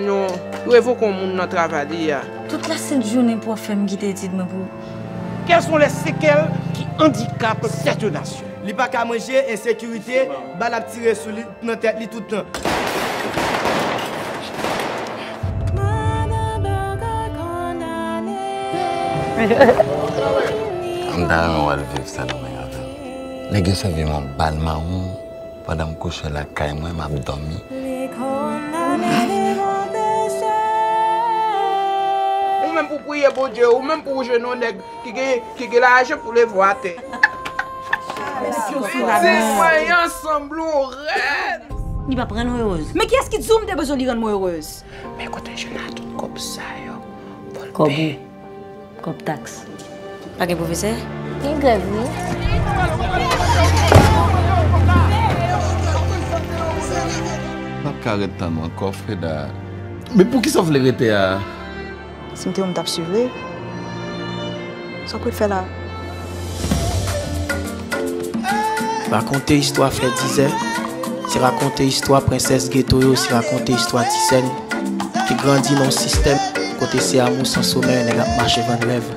Nou, ou e vo kon moun nan travadi ya? Tout la sè diounen pou a fèm gite did me pou. Kèl son le sèkel ki handikap sèche nasyon? Li pa kamenje, ensekirite, bal ap tire sou nan tèk li toutan. Mda an wad viv sa nan mwen yavèm. Lè gen se vi man bal ma ou, padan kouche la kay mwen m ap domi, prier pour ou même pour jeune nègre qui a l'argent pour les voir. Mais C'est soyons ensemble, on reste. Il va prendre heureuse. Mais qui est-ce qui zoom de besoin de rendre heureuse? Mais écoutez, je n'ai tout comme ça, Pour le coup. comme taxe. Pas de professeur? Une grève, Je ne vais pas arrêter de mon coffre. Mais pour qui ça veut voulait arrêter? Hein? Si mte oum dap suve, sa kou l fè la. Rakonte histwa fredize, si rakonte histwa prinses getoyo, si rakonte histwa disen, ki grandin an sistem, kote se amou san somen negat mache van lev.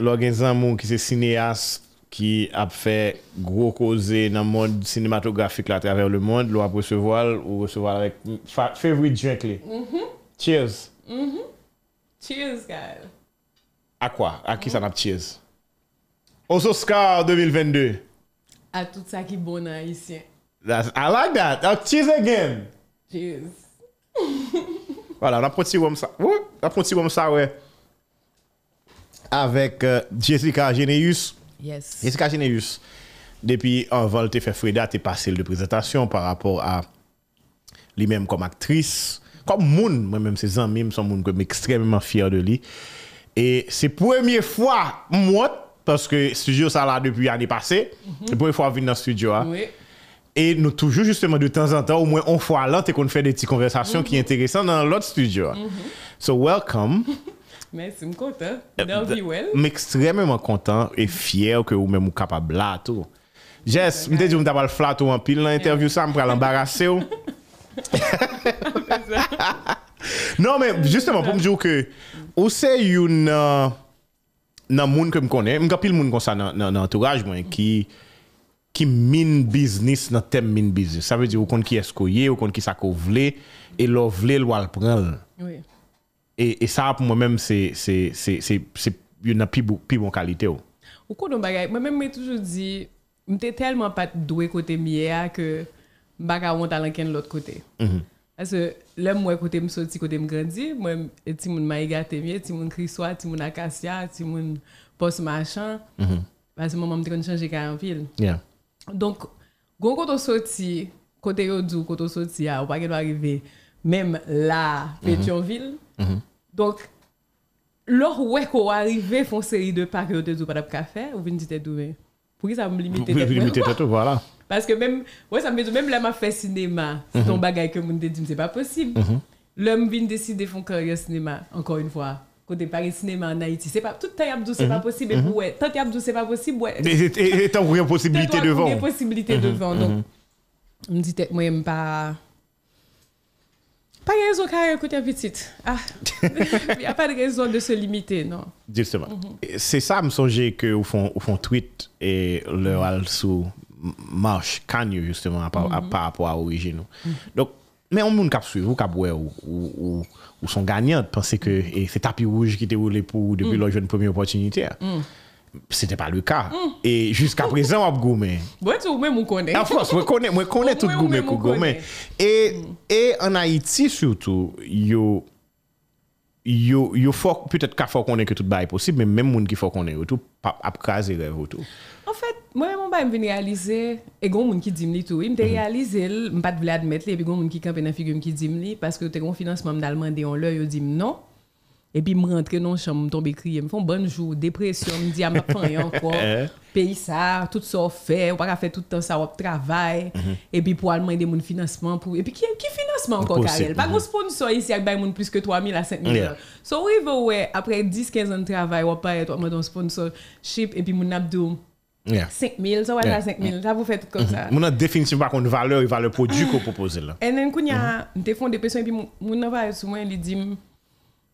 Lò gen zan moun ki se sine yas, ki ap fè gro koze nan mod sinematografik la tèvèr le mond, lo ap resevoal ou resevoal fèvri djèk lè. Cheers. Mhm. Cheers, Kyle. A kwa? A ki san ap cheers? Oso Skar 2022. A tout sa ki bonan yisi. I like that. Oh, cheers again. Cheers. Wala, an ap poti wèm sa. Wou, an ap poti wèm sa wè. Awek euh, Jessica Geneus. Yes. Jessica juste. depuis un vol, tu fait Freda, tu passé de présentation par rapport à lui-même comme actrice, comme Moon. moi-même, ses amis, sont comme extrêmement fier de lui. Et c'est la première fois, moi, parce que studio ça là depuis l'année passée, mhm. première fois venir dans le studio. Hein. Et nous toujours justement de temps en temps, au moins une fois et qu'on fait des petites conversations mhm. qui sont intéressantes dans l'autre studio. Hein. Mhm. So welcome. Mè, sou m konten. Mè ekstremèman konten e fyer ke ou mè mou kapabla. Jess, mè te di ou m daba l flat ou an pil nan interview sa, m pral ambarase ou. Euh, non, mè, jistèman pou m djou ke ou se yon nan moun ke m konen, m ka pil moun kon sa nan entourage mwen ki ki min biznis nan tem min biznis. Sa ve di ou kon ki eskoye, ou kon ki sakow vle, e lor vle lwal pral. Oui. Et, et ça, pour moi-même, c'est une plus plus bonne qualité. Au cours de moi-même, j'ai toujours dit, j'étais tellement pas doué côté mien que je ne talent pas de l'autre côté. Mm-hmm. Parce que là, moi, côté me sorti, côté me grandi, moi, et tout le monde m'a mieux, tout le monde Chrisois, tout le monde Acacia, tout le monde Machin. Mm-hmm. Parce que moi, je suis changé car en ville. Donc, quand on sorti, côté Yodou, quand on sorti, on ne peut arriver, même là, Pétionville. Mm -hmm. Donc, lor wè ko font une série de pa ke yo te dou ou vous vous te dou mè. Pou ki sa m limite tèt mè. voilà. Parce que même, ouais, ça me dit, même là, m'a fait cinéma. C'est mm -hmm. un bagage que mon dit, c'est pas possible. Mm -hmm. L'homme vient décider de faire carrière cinéma, encore une fois. Côté Paris cinéma en Haïti, c'est pas, tout temps, y c'est mm -hmm. pas possible. mais mhm. ouais, tant Abdou, c'est pas possible, ouais. Et, tant, vous avez une possibilité devant. Vous une possibilité devant. Mhm. Donc, je mhm. me dis, moi, je pas. Pas de raison carré côté petite. Ah. Il n'y a pas de raison de se limiter, non. Justement. Mm-hmm. C'est ça, me songe que au font font fond tweet et le mm-hmm. al sous marche cagne justement par, mm-hmm. rapport à l'origine. Donc, mais on monde cap suivre, cap ouais ou, ou, ou, sont gagnants, penser que c'est tapis rouge qui était roulé pour depuis mm. leur jeune première opportunité. Hein. Mm c'était pas le cas. Mm. Et jusqu'à présent, on gourmet. Bon, tu même on connaît. En ah, France, on connaît, on connaît tout gourmet qu'on gourmet. Et, mm. et en Haïti surtout, yo yo yo faut peut-être qu'il faut qu'on ait que tout bail possible mais même monde qui faut qu'on ait tout pas craser rêve tout. En fait, moi mon bail me réaliser et gon monde qui dit me tout, il me mm-hmm. réaliser, me pas vouloir admettre et puis gon monde qui campent dans figure qui dit parce que t'es gon financement me demander on leur yo dit non. Et puis, je rentre dans la chambre, je tombe crier, je fais bonjour, dépression, je me dis, à ah, ma pas encore, eh. pays ça, tout ça fait, on pas faire tout le temps ça, on travail. Mhm. Et puis, pour aller demander mon financement. Pour... Et puis, qui, qui financement encore, Karel? Pas de mhm. sponsor ici avec gens, plus que 3 000 à 5 000. Yeah. So, après 10-15 ans de travail, on pas être un sponsorship, et puis, mon abdou. Yeah. 5 000, ça va yeah. 5 000, ça vous fait tout comme mhm. ça. Mon a définitivement pas une valeur et valeur produit qu'on propose là. Et puis, quand y a fondé personne, et puis, mon a souvent, il dit,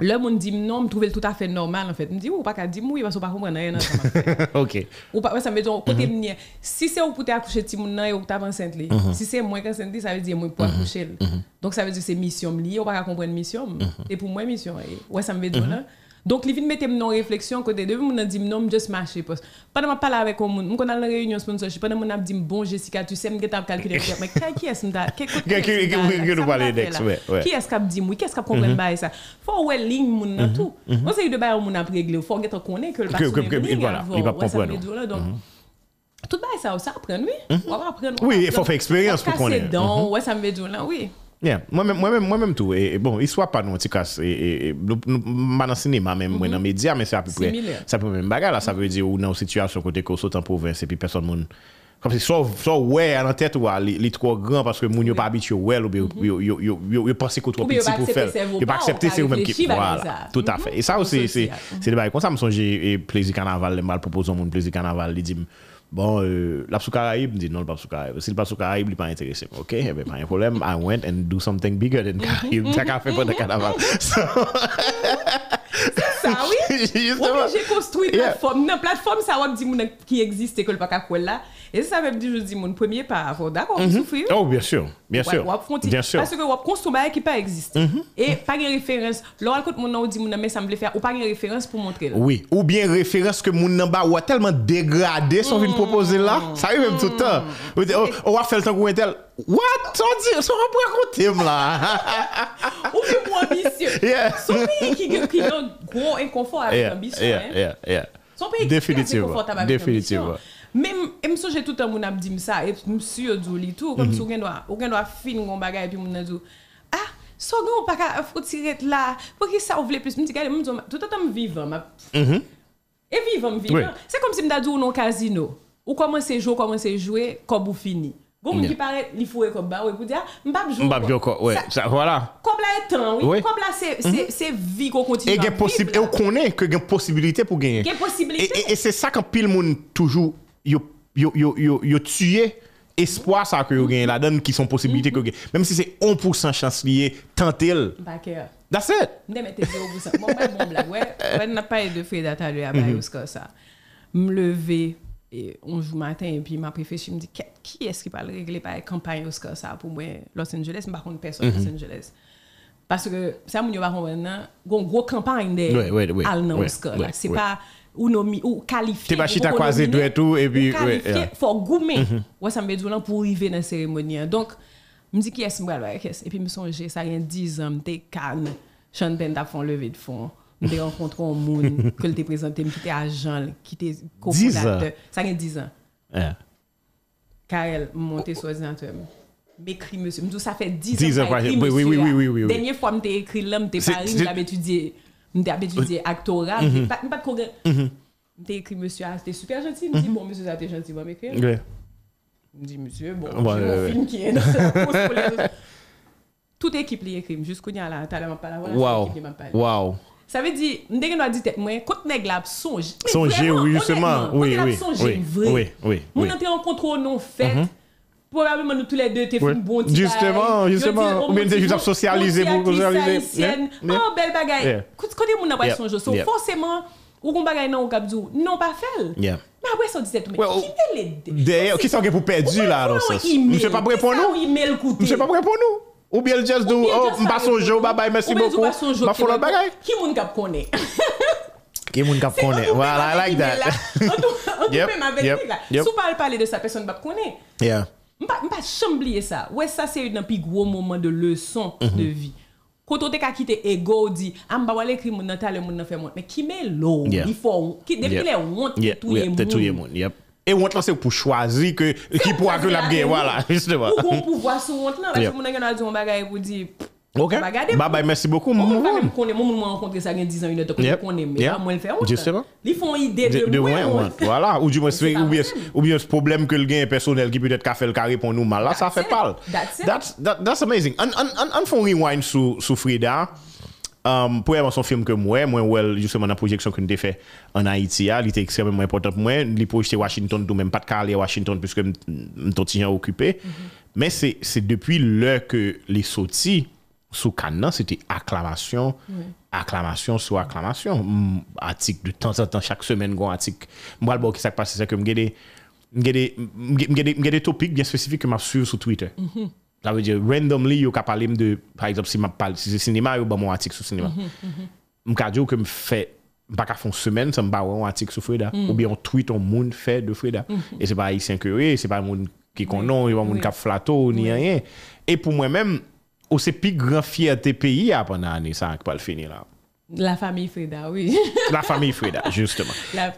Le monde dit non, je trouve tout à fait normal en fait. Me dit ou pas qu'à dire oui parce je pas comprendre rien OK. Ou pas ça me dit côté mhm. Si c'est pour accoucher de moun ou et ou enceinte mhm. Si c'est moi qui enceinte ça veut dire moi pas mhm. accoucher. Donc ça veut dire que c'est mission li, ou pas comprendre mission. Et pour moi mission. Ouais ça me dit non donc, les films mettent réflexion côté de dit non, juste marcher pas. » pendant m'a parle avec monde, on réunion bon Jessica, tu sais me calculer mais qui est-ce est qui qui est-ce dit qui est-ce mhm. ça. Faut ligne mon mhm. tout. Mhm. On sait de a faut que que le Voilà, il va ça ça oui. On va apprendre. Oui, il faut faire expérience pour connaître. ça oui. Yeah. Moi-même, moi-même, tout. Et, bon, il soit pas nous, casse. Et, dans cinéma, même, dans mhm. les médias, mais c'est à peu près. même bagarre. ça veut dire, ou dans une situation côté qu'on en province et puis personne moun. Comme si, soit, ouais, à tête, les trois grands parce que moun, mhm. pas habitué, ouais, ou bien, yon mhm. pas trop petit pour faire. pas bah, c'est vous même qui. Voilà. Tout à fait. Et ça aussi, c'est, c'est, c'est, comme ça me me c'est, c'est, c'est, plaisir carnaval, Plaisir Carnaval » Bon, euh, l'absou karaib, di nan l'absou karaib. Si l'absou karaib, li pa interese. Ok, ebe, eh pa yon folem, I went and do something bigger than karaib. Jaka fe pou de kanaval. Ah oui? J'ai construit une plateforme. Une plateforme, ça va dire qui existe et que le pas là. Et ça veut dire, je dis, mon premier pas avant d'accord, mm -hmm. souffrir. Oh, bien sûr, bien sûr. bien sûr. Parce que on construit qui pas existe. Mhm. Et pas une référence. Lorsque quand mon dit, mon mais ça me fait faire, ou pas de référence pour montrer là. Oui, ou bien référence que mon nom bah, ou tellement dégradé, son mm proposer là. Ça arrive même tout le temps. Mm. Oh, on va faire le temps qu'on est What? On dit, on là. Ou ambitieux. Yeah. un pays qui, a un gros inconfort avec l'ambition. Hein. qui avec Même, même si tout le monde dit ça, et je dit tout, comme mhm. si a fin bagage puis dit, ah, so non, pas là, pour qui ça plus? Je me tout le vivant. Mhm. Et vivant, vivant. C'est comme si je non, casino. Ou comment c'est jouer, comment c'est jouer, comme vous finissez. Gon qui paraît, il faut comme bah pour dire m'pap jouer. M'pap jouer quoi, ouais. Ça, voilà. Comme là temps, oui. Comme là c'est c'est mhm. c'est vie qu'on continue. Et gain possible et on connaît que gain possibilité pour gagner. Gain possibilité. Et, c'est ça quand pile monde toujours yo yo yo yo, yo tué espoir ça que yo gagne la donne qui sont possibilités que gagne. Même si c'est 1% chance lié tenter. Bah That's it. Ne mettez 0%. Mon mon blague ouais, on n'a pas de fait d'attendre à mhm. Oscar ça. Me lever et on joue matin, et puis ma préfecture me dit qui est-ce qui va régler par la campagne Oscar ça pour moi Los Angeles, je pas connais personne Los mm-hmm. Angeles. Parce que ça, je ne pas, il y a une grosse campagne de Oscar. C'est pas ou nomi ou qualifié t'es pas chita tout et puis qualifié ouais, yeah. goumer mm-hmm. ça me dit pour arriver dans la cérémonie donc je me dit qui est-ce régler. et puis me songe ça rien 10 ans t'es canne Sean Penn t'a font lever de fond des rencontrer un monde que je t'ai présenté, qui était agent, qui était cofondateur. Ça a 10 ans. Yeah. Karel monte sur l'ordinateur. M'écrit monsieur. M'dou, ça fait 10, 10 ans. je oui, oui, oui, oui, oui, oui. Dernière fois, m'étais écrit là, m'étais Paris, j'avais étudié, m'étais étudié actorat, -hmm. pas, pas congrès. M'étais mhm. écrit monsieur, c'était ah, super gentil. me dit mhm. bon, monsieur, ça été gentil, bon, m'écrire. me dit monsieur, bon, j'ai mon film qui est dans la Toute pour les écrit, jusqu'au équipe a là, t'as la pas la voilà, Waouh! Waouh! Ça veut dire, je nous dire tête moi, quand nèg l'a songe. Songer oui justement, oui oui. Oui oui Nous avons en contrôle non fait. Mhm. Probablement nous tous les deux t'es fait bon Justement, justement, ou bien t'es juste socialiser pour socialiser. Oh belle bagaille. Quand mon n'a pas songe, forcément ou qu'on bagaille non cap dit non pas fait. Mais après ça disait mais qui est l'aide D'ailleurs, qui sont pour perdu là dans ça sais pas prêt pour nous. Monsieur pas prêt pour nous. Ou bel jes do, ou mba sonjou, babay, mersi boku, ma fulot bagay. Ki moun kap kone. Ki moun kap kone, wala, I like that. On toupe ma bel di la. Sou pa al pale de sa person bap kone. Yeah. Mpa chamblie sa, we sa se yu nan pi gwo mouman de leson de mm-hmm. vi. Koto te ka kite ego di, am ah, ba wale kri moun nan talen moun nan fe moun. Me ki me lo, di fo, ki depile yon te touye moun. Te touye moun, yep. et on c'est pour choisir que qui pourra que la guerre voilà justement pour pouvoir sur honte là parce que mon a dit on bagaille pour dire OK bye bye merci beaucoup mon mon connaît mon rencontré ça il 10 ans une autre connaît mais moi le faire justement ils font idée de moi hein. voilà ou du moins ou bien ou bien ce problème que le gain personnel qui peut-être qu'a fait le carré pour nous mal là ça fait pas that's that's amazing on on on font rewind sur sur Frida Um, pour e avoir son film que moi, moi, well, justement, la projection que nous fait en Haïti, il était extrêmement important pour moi. Il projeté Washington, tout même pas de aller à Washington, puisque je suis occupé. Mais mhm. c'est depuis l'heure que les sorties sous Canon, c'était acclamation, acclamation sous acclamation. article de temps en temps, chaque semaine, un article. Moi, le qui s'est passé, c'est que je des topics bien spécifiques que je suis sur Twitter. Mhm. Ça veut dire, randomly, yo ka parler de, par exemple, si ma parle, si c'est cinéma, yo ba mon article sur cinéma. Mhm, mhm, mhm. M'ka dire que fait m'pa ka fond semaine, ça m'ba un article sur Freda. Ou bien on tweet, on monde fait de Freda. Et c'est pas haïtien que c'est pas moun qui connaît, il y a moun kap flato, ni rien. Et pour moi-même, oh, c'est plus grand fierté pays pendant l'année, ça, qui pas le finir là. La famille Freda, oui. la famille Freda, justement.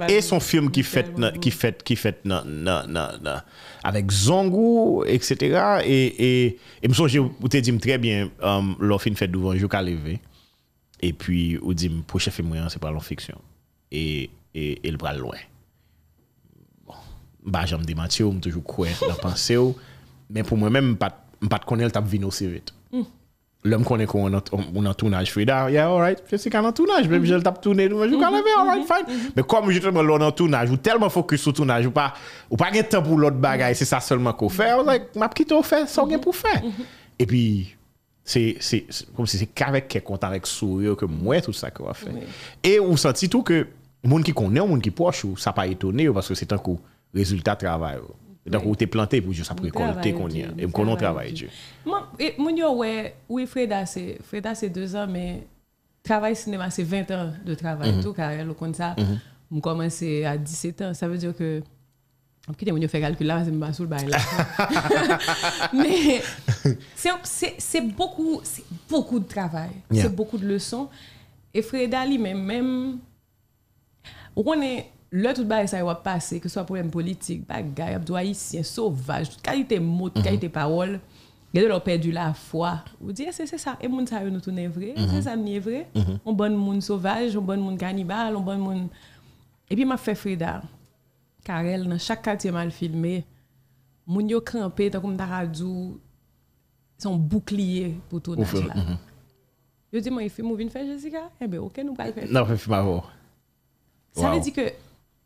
et son film qui fait, qui fait, qui fait non, non, non, avec Zongo, etc. Et, et, et me songe, vous te dit très bien, um, film fait devant, je qu'à lever. Et puis, vous dit, prochain film, c'est pas long Et, et, et le bras loin. Bon, bah, j'aime Mathieu, je toujours croire dans la pensée. Mais pour moi-même, je ne connais pas le tape vino aussi vite. Hmm l'homme connaît qu'on on en tournage Frida, yeah all right c'est un tournage même si je le tape tourner je vais mhm, all right mhm, fine mhm. mais comme justement l'on en tournage ou tellement focus sur le tournage ou pas ou pas temps pour l'autre bagaille c'est ça seulement qu'on fait on like m'a petite, au fait ça rien pour faire et puis c'est comme si c'est qu'avec quelqu'un avec sourire que moi tout ça qu'on fait et on sentit tout que monde qui connaît monde qui proche ça pas étonné parce que c'est un coup résultat travail donc, vous êtes planté pour juste après récolter qu'on y a. Et qu'on on travaille, Dieu. Moi, ouais, oui, Freda, c'est Freda, c'est deux ans, mais travail cinéma, c'est 20 ans de travail, mhm. tout, car elle compte ça, on mhm. m'm commence à 17 ans. Ça veut dire que. Quitte mon faire calcul là, c'est me sous le bail là. Mais c'est beaucoup, beaucoup de travail, c'est beaucoup de leçons. Et Freda lui-même, même, on est le tout bas ça va passer que ce soit problème politique bagarre haïtien sauvage toute qualité mot mhm. qualité parole et ont leur perdu la foi. Vous dites, eh, c'est ça. Et mon saïe nous tourner vrai. Mhm. C'est ça, nous vrai. Mhm. On bonne monde sauvage, on bonne monde cannibale, on bonne monde. Et puis, ma fait Frida, car elle, dans chaque quartier mal filmé, mon yo crampé, t'as comme radio son bouclier pour tout. Mm Je dis, moi, il fait une vin faire, Jessica. Eh bien, ok, nous pas le faire. Non, fait ma voix. Ça veut dire que.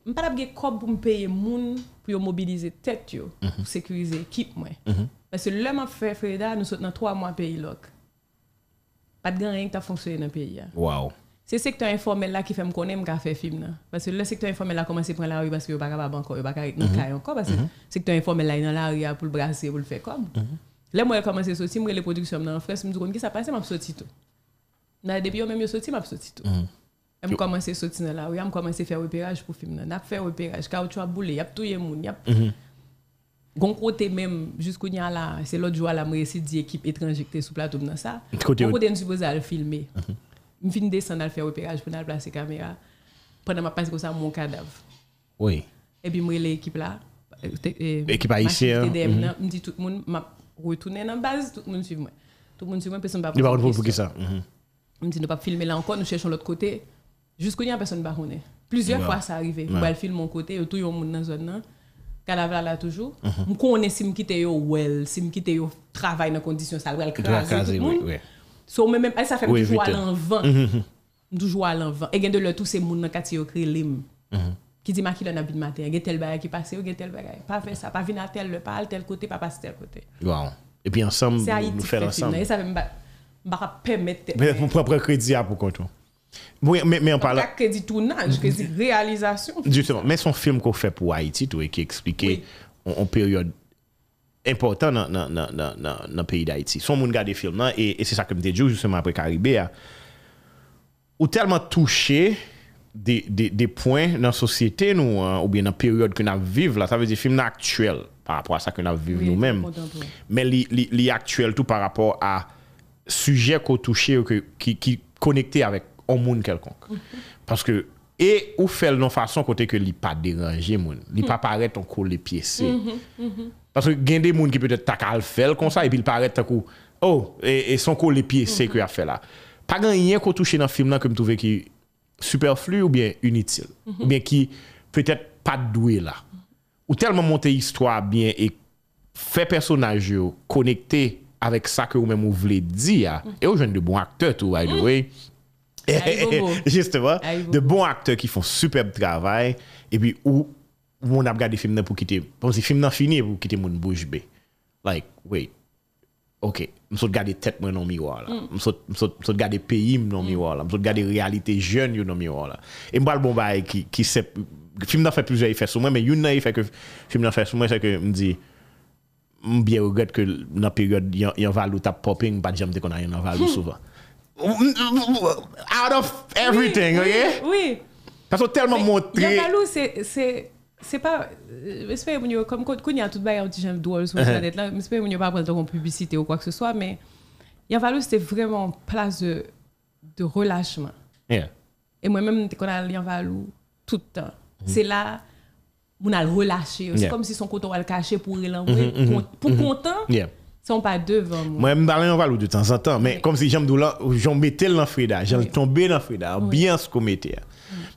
Mpad ap ge kob pou mpeye moun pou yo mobilize tèt yo, mhm. pou sekurize ekip mwen. Mhm. Pase lè m ap fè fè da, nou sot nan 3 mwa pèyi lok. Pat gen rè yon ki ta fonksoye nan pèyi ya. Se sektor informel la ki fè m konen m ka fè film nan. Pase lè sektor informel la komanse pran la ou yon baske yon baka babanko, yon baka yon mhm. kaya yon kob. Se sektor informel la yon la ou yon pou l'brase, pou l'fè kob. Lè m wè yon komanse soti, m wè lè produksyon nan enfres, m djoukoun ki sa pasè m ap soti tou. Nan depi yon mèm yo soti, m ap J'ai commencé à sortir là, je à faire repérage pour film. J'ai fait repérage, caoutchouc à y a tout le monde. Mhm. Gon côté même, jusqu'au a là, c'est l'autre jour, la récit équipe étrangère qui était sous plateau dans ça. Côté côté, je à le filmer. Je venu descendre à faire repérage pour placer la caméra. Pendant ma passe comme ça, mon cadavre. Oui. Et puis, moi, l'équipe là, euh, euh, l'équipe haïtienne. Mhm. Je dis tout le monde, je retourne dans la base, tout le monde suit moi. Tout le monde suit moi, personne ne va pas. Il va pour qui ça. Mhm. Je dis, ne pas filmer là encore, nous cherchons l'autre côté. Jusqu'au y a personne ne connaît. Plusieurs fois, ça arrivé. Je ouais. film mon côté, tout le monde dans la zone. Hein. Cadavre là toujours. on mhm. connais si me quitter yo well, si me quitter yo travail dans condition ça va le craser. Oui, oui. So, même, ça fait oui, toujours à l'envant. Mhm, mhm. mm-hmm. Toujours à l'envant. Et de le tout, c'est dans quartier qui crée Qui dit, ma qui l'en matin, il y tel bagage qui passe, il y a tel bagage. Pas fait ça, pas venir à tel, le pas tel côté, pas passer tel côté. Wow. Et puis ensemble, nous faire ensemble. Et ça fait me permettre. Mais mon propre crédit à pour compte oui, mais, mais on parle. Pas tournage, crédit réalisation. Justement, mais son film qu'on fait pour Haïti, tout, et qui explique une en, période importante dans le pays d'Haïti. Son monde des films, hein, et, c'est ça que je me dit justement après Caribéa. Hein. Ou tellement touché des, points dans la société, nous, hein, ou bien dans la période que nous vivons, ça veut dire film actuel par rapport à ça que nous vivons nous-mêmes. Mais l'actuel, tout par rapport à sujet qu'on ou qui, qui connecté avec ou moun kelkonk. Paske e ou fel nan fason kote ke li pa deranje moun. Li pa paret anko le piye se. Paske gen de moun ki pwede takal fel kon sa epi li paret takou e sonko le piye se ke a fel la. Pa gen yen ko touche nan film nan ke m touve ki superflu ou bien unitil. Mm-hmm. Ou bien ki pwede pat dwe la. Ou telman monte istwa bien e fe personaj yo konekte avek sa ke ou men mou vle di ya. Mm-hmm. E ou jen de bon akte to by the mm-hmm. way. Justement, de bons acteurs qui font superbe travail et puis où, on a regardé le film pour quitter. Parce que le film n'a fini pour quitter mon bouche Like, wait, ok, je suis regarder tête dans le miroir. Mm. Je suis regarder pays dans le miroir. Je suis regarder réalité jeune dans le miroir. Et je le bon bail qui, qui sait. Le film n'a fait plusieurs effets sur moi, mais une fait que le film n'a fait sur moi, c'est que je me dis bien regrette que dans la période, il y a un peu de popping, pas de jamais qu'on a un value souvent out of everything, oui, oui, Parce que tellement montré. Yamalou, c'est. C'est pas. J'espère euh, que comme quand il y a tout bail anti-j'aime douleur uh-huh. sur internet là, j'espère que vous n'avez pas de publicité ou quoi que ce soit, mais Yamalou, c'était vraiment une place de, de relâchement. Et moi-même, je connais Yamalou tout le temps. Mm-hmm. C'est là où on a relâché. C'est comme si son coton le cacher pour l'envoyer, mm mm-hmm, pour, mm-hmm, content sont pas devant moi. Moi, je parle en valeur de temps en temps, mais comme si j'en mettais dans Frida, j'en tombais dans Frida, ce qu'on mettait.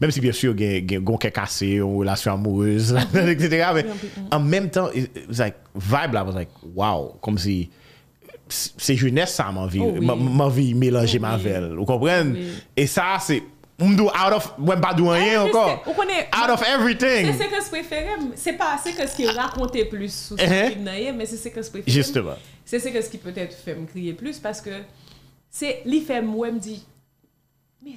Même si, bien sûr, il y a un cassé, une relation amoureuse, etc. Mais en même temps, c'est like, vibe là, was like, wow, comme si c'est jeunesse ça, ma vie, oh, ma, vie mélangée ma oh, velle, vous comprenez? Et ça, c'est M'dou out of, pas rien ah, encore. Out of everything. C'est ce que je préfère. C'est pas ce que ce qui plus sous ce uh-huh. là, mais c'est ce que je préfère. Justement. C'est ce que ce qui peut-être fait me crier plus parce que c'est l'effet moi me dit, mais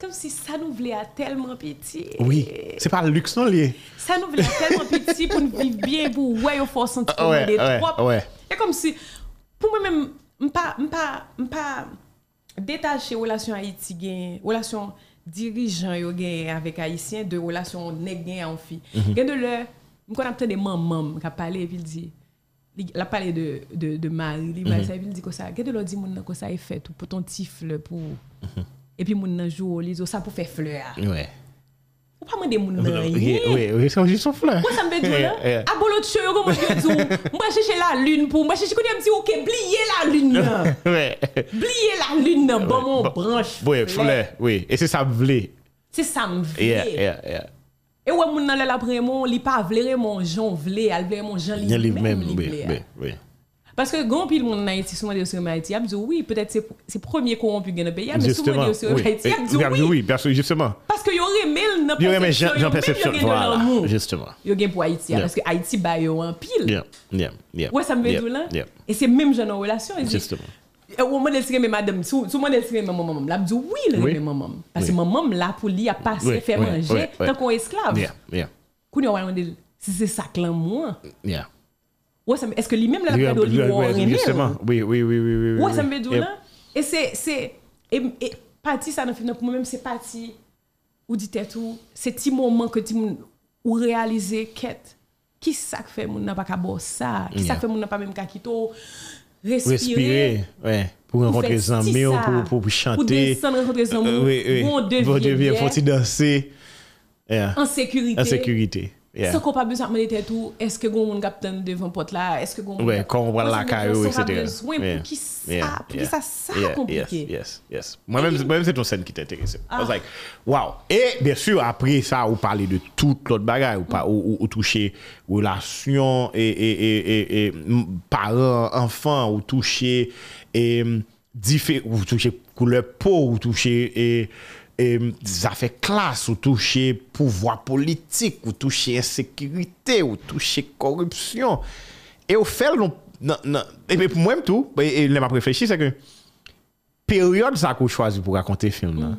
comme si ça nous voulait tellement petit. Oui, c'est pas le luxe non lié. Ça nous voulait tellement petit pour nous vivre bien, pour nous au fond sentir qu'on est C'est comme si, pour moi-même, pas, pas pas détacher relation Haïti-Gain, relation dirigeant yo gagné avec haïtien de relation nèg gagné en fi. Mhm. Gagne de leur me connais peut des maman qui a parlé et puis dit il a parlé de de de Marie, il m'a mhm. dit comme ça. Gagne de leur dit moun comme ça est fait pour ton tifle pour mhm. et puis moun nan joue ça pour faire fleur. Ouais. Ou pas Oui, oui, c'est juste son fleur. Moi, ça me fait là. À hein. je dis, la lune pour, moi, chercher, un petit ok, la lune, Oui, la lune, bon, mon branche. Oui, fleur, oui. Et c'est ça, vle. C'est ça, me veux Yeah, yeah, Et je la prémon, li pa mon Jean mon même. oui. Hein. Parce que grand pile monde en Haïti, souvent sur Haïti, a dit oui, peut-être c'est le premier corrompu gagne pays, mais souvent sur Haïti, a dit oui. parce que justement. Parce que yo remel n'a pas. Yo Justement. Il perception voilà, justement. Yo pour Haïti hein, parce que Haïti y a un pile. Yeah, yeah, yeah. Ouais, ça me tout là. Et c'est même genre en relation, justement. Ou mwen el sire madame, sou mwen el sire maman, mè mè mè, la bdou oui lè mè maman. mè mè. maman, mè mè mè la police a passé, fait manger, tant qu'on est esclave. yo wè yon del, si c'est ça lan mwen. Yeah. Ouais, ça est-ce que lui-même l'a fait d'Olivier Justement, hein? oui, oui, oui, oui, oui. Ouais, ça me fait douleur. Hein? Et c'est c'est et, et parti ça dans fait pour moi-même c'est parti. ou dit tout, c'est petit moment que tu ou réaliser qu'est qui ça fait mon n'a pas qu'à ça, qui ça mm. fait mon n'a pas même qu'à quitter respirer, respirer ouais pour rencontrer des amis pour pour, pour chanter pour descendre rencontrer des amis euh, oui, oui. bon devient bon devient faut danser en sécurité en sécurité Yeah. Sans qu'on pas besoin de tout, est-ce que vous avez devant porte là, est-ce que vous Oui, quand on voit la caillou, etc. besoin pour qui ça, pour qui ça, ça compliqué. Yes, yes, Moi-même, c'est ton scène qui t'intéresse. I was ah. like, wow. Et bien sûr, après ça, on parlait de toute l'autre bagaille, ou touchez relations et et et et parents, enfants, ou touchez couleur peau, ou touchez et ça fait classe ou toucher pouvoir politique ou toucher insécurité ou toucher corruption et au fait non, non, et pour moi tout et, là m'a réfléchi c'est que période ça qu'on choisit pour raconter film mhm.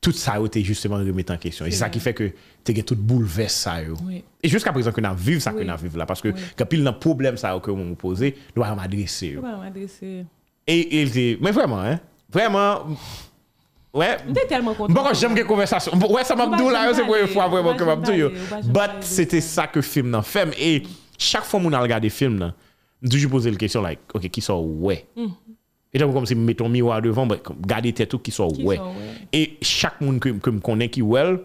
tout ça été justement remis en question et c'est ça qui fait que tu tout bouleversé ça et jusqu'à présent que nous vécu ça que nous vivons là parce que quand il y a un problème ça que on posé nous doit m'adresser et, dit mais vraiment hein vraiment Ouais. T'es tellement content. Bon, j'aime les conversations. Ouais, ça m'a dit là, c'est pour première fois vraiment que m'a dit. Eh. But c'était ça que le film a fait. Et chaque fois que on a le film, je poser la question, like, OK, qui sont ouais. Hmm. Et donc, comme si je mets ton miroir devant, regarder ben, tête tout qui sont ouais. Et chaque monde que je connais qui ouais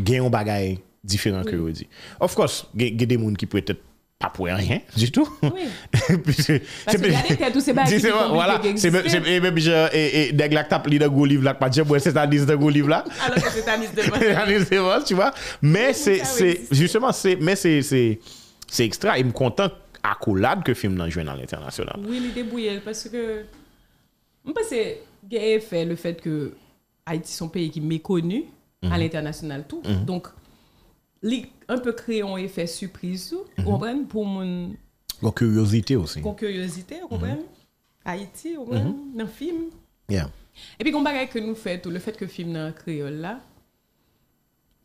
gagne un bagage différent que je dis. Of course, il y a des gens qui peuvent être pas pour rien du tout. Oui. Parce que la tout c'est Voilà. Et même, je et dès que tape lit de gros livre là, pas dire, c'est ta liste de gros livre là. Alors que c'est ta liste de vente. tu vois. Mais c'est, c'est, justement, c'est, mais c'est, c'est, c'est extra. Et me content accolade que film dans journal à l'international. Oui, il est débrouille parce que, je pense que, fait le fait que Haïti, son pays qui est méconnu à mhm. l'international tout. Mhm. Donc, un peu créer un effet surprise, vous mhm. pour mon... curiosité aussi. curiosité, vous comprenez. Mhm. Haïti, vous comprenez, mhm. dans le film. Et puis, comparé que nous le fait que le film est en créole là,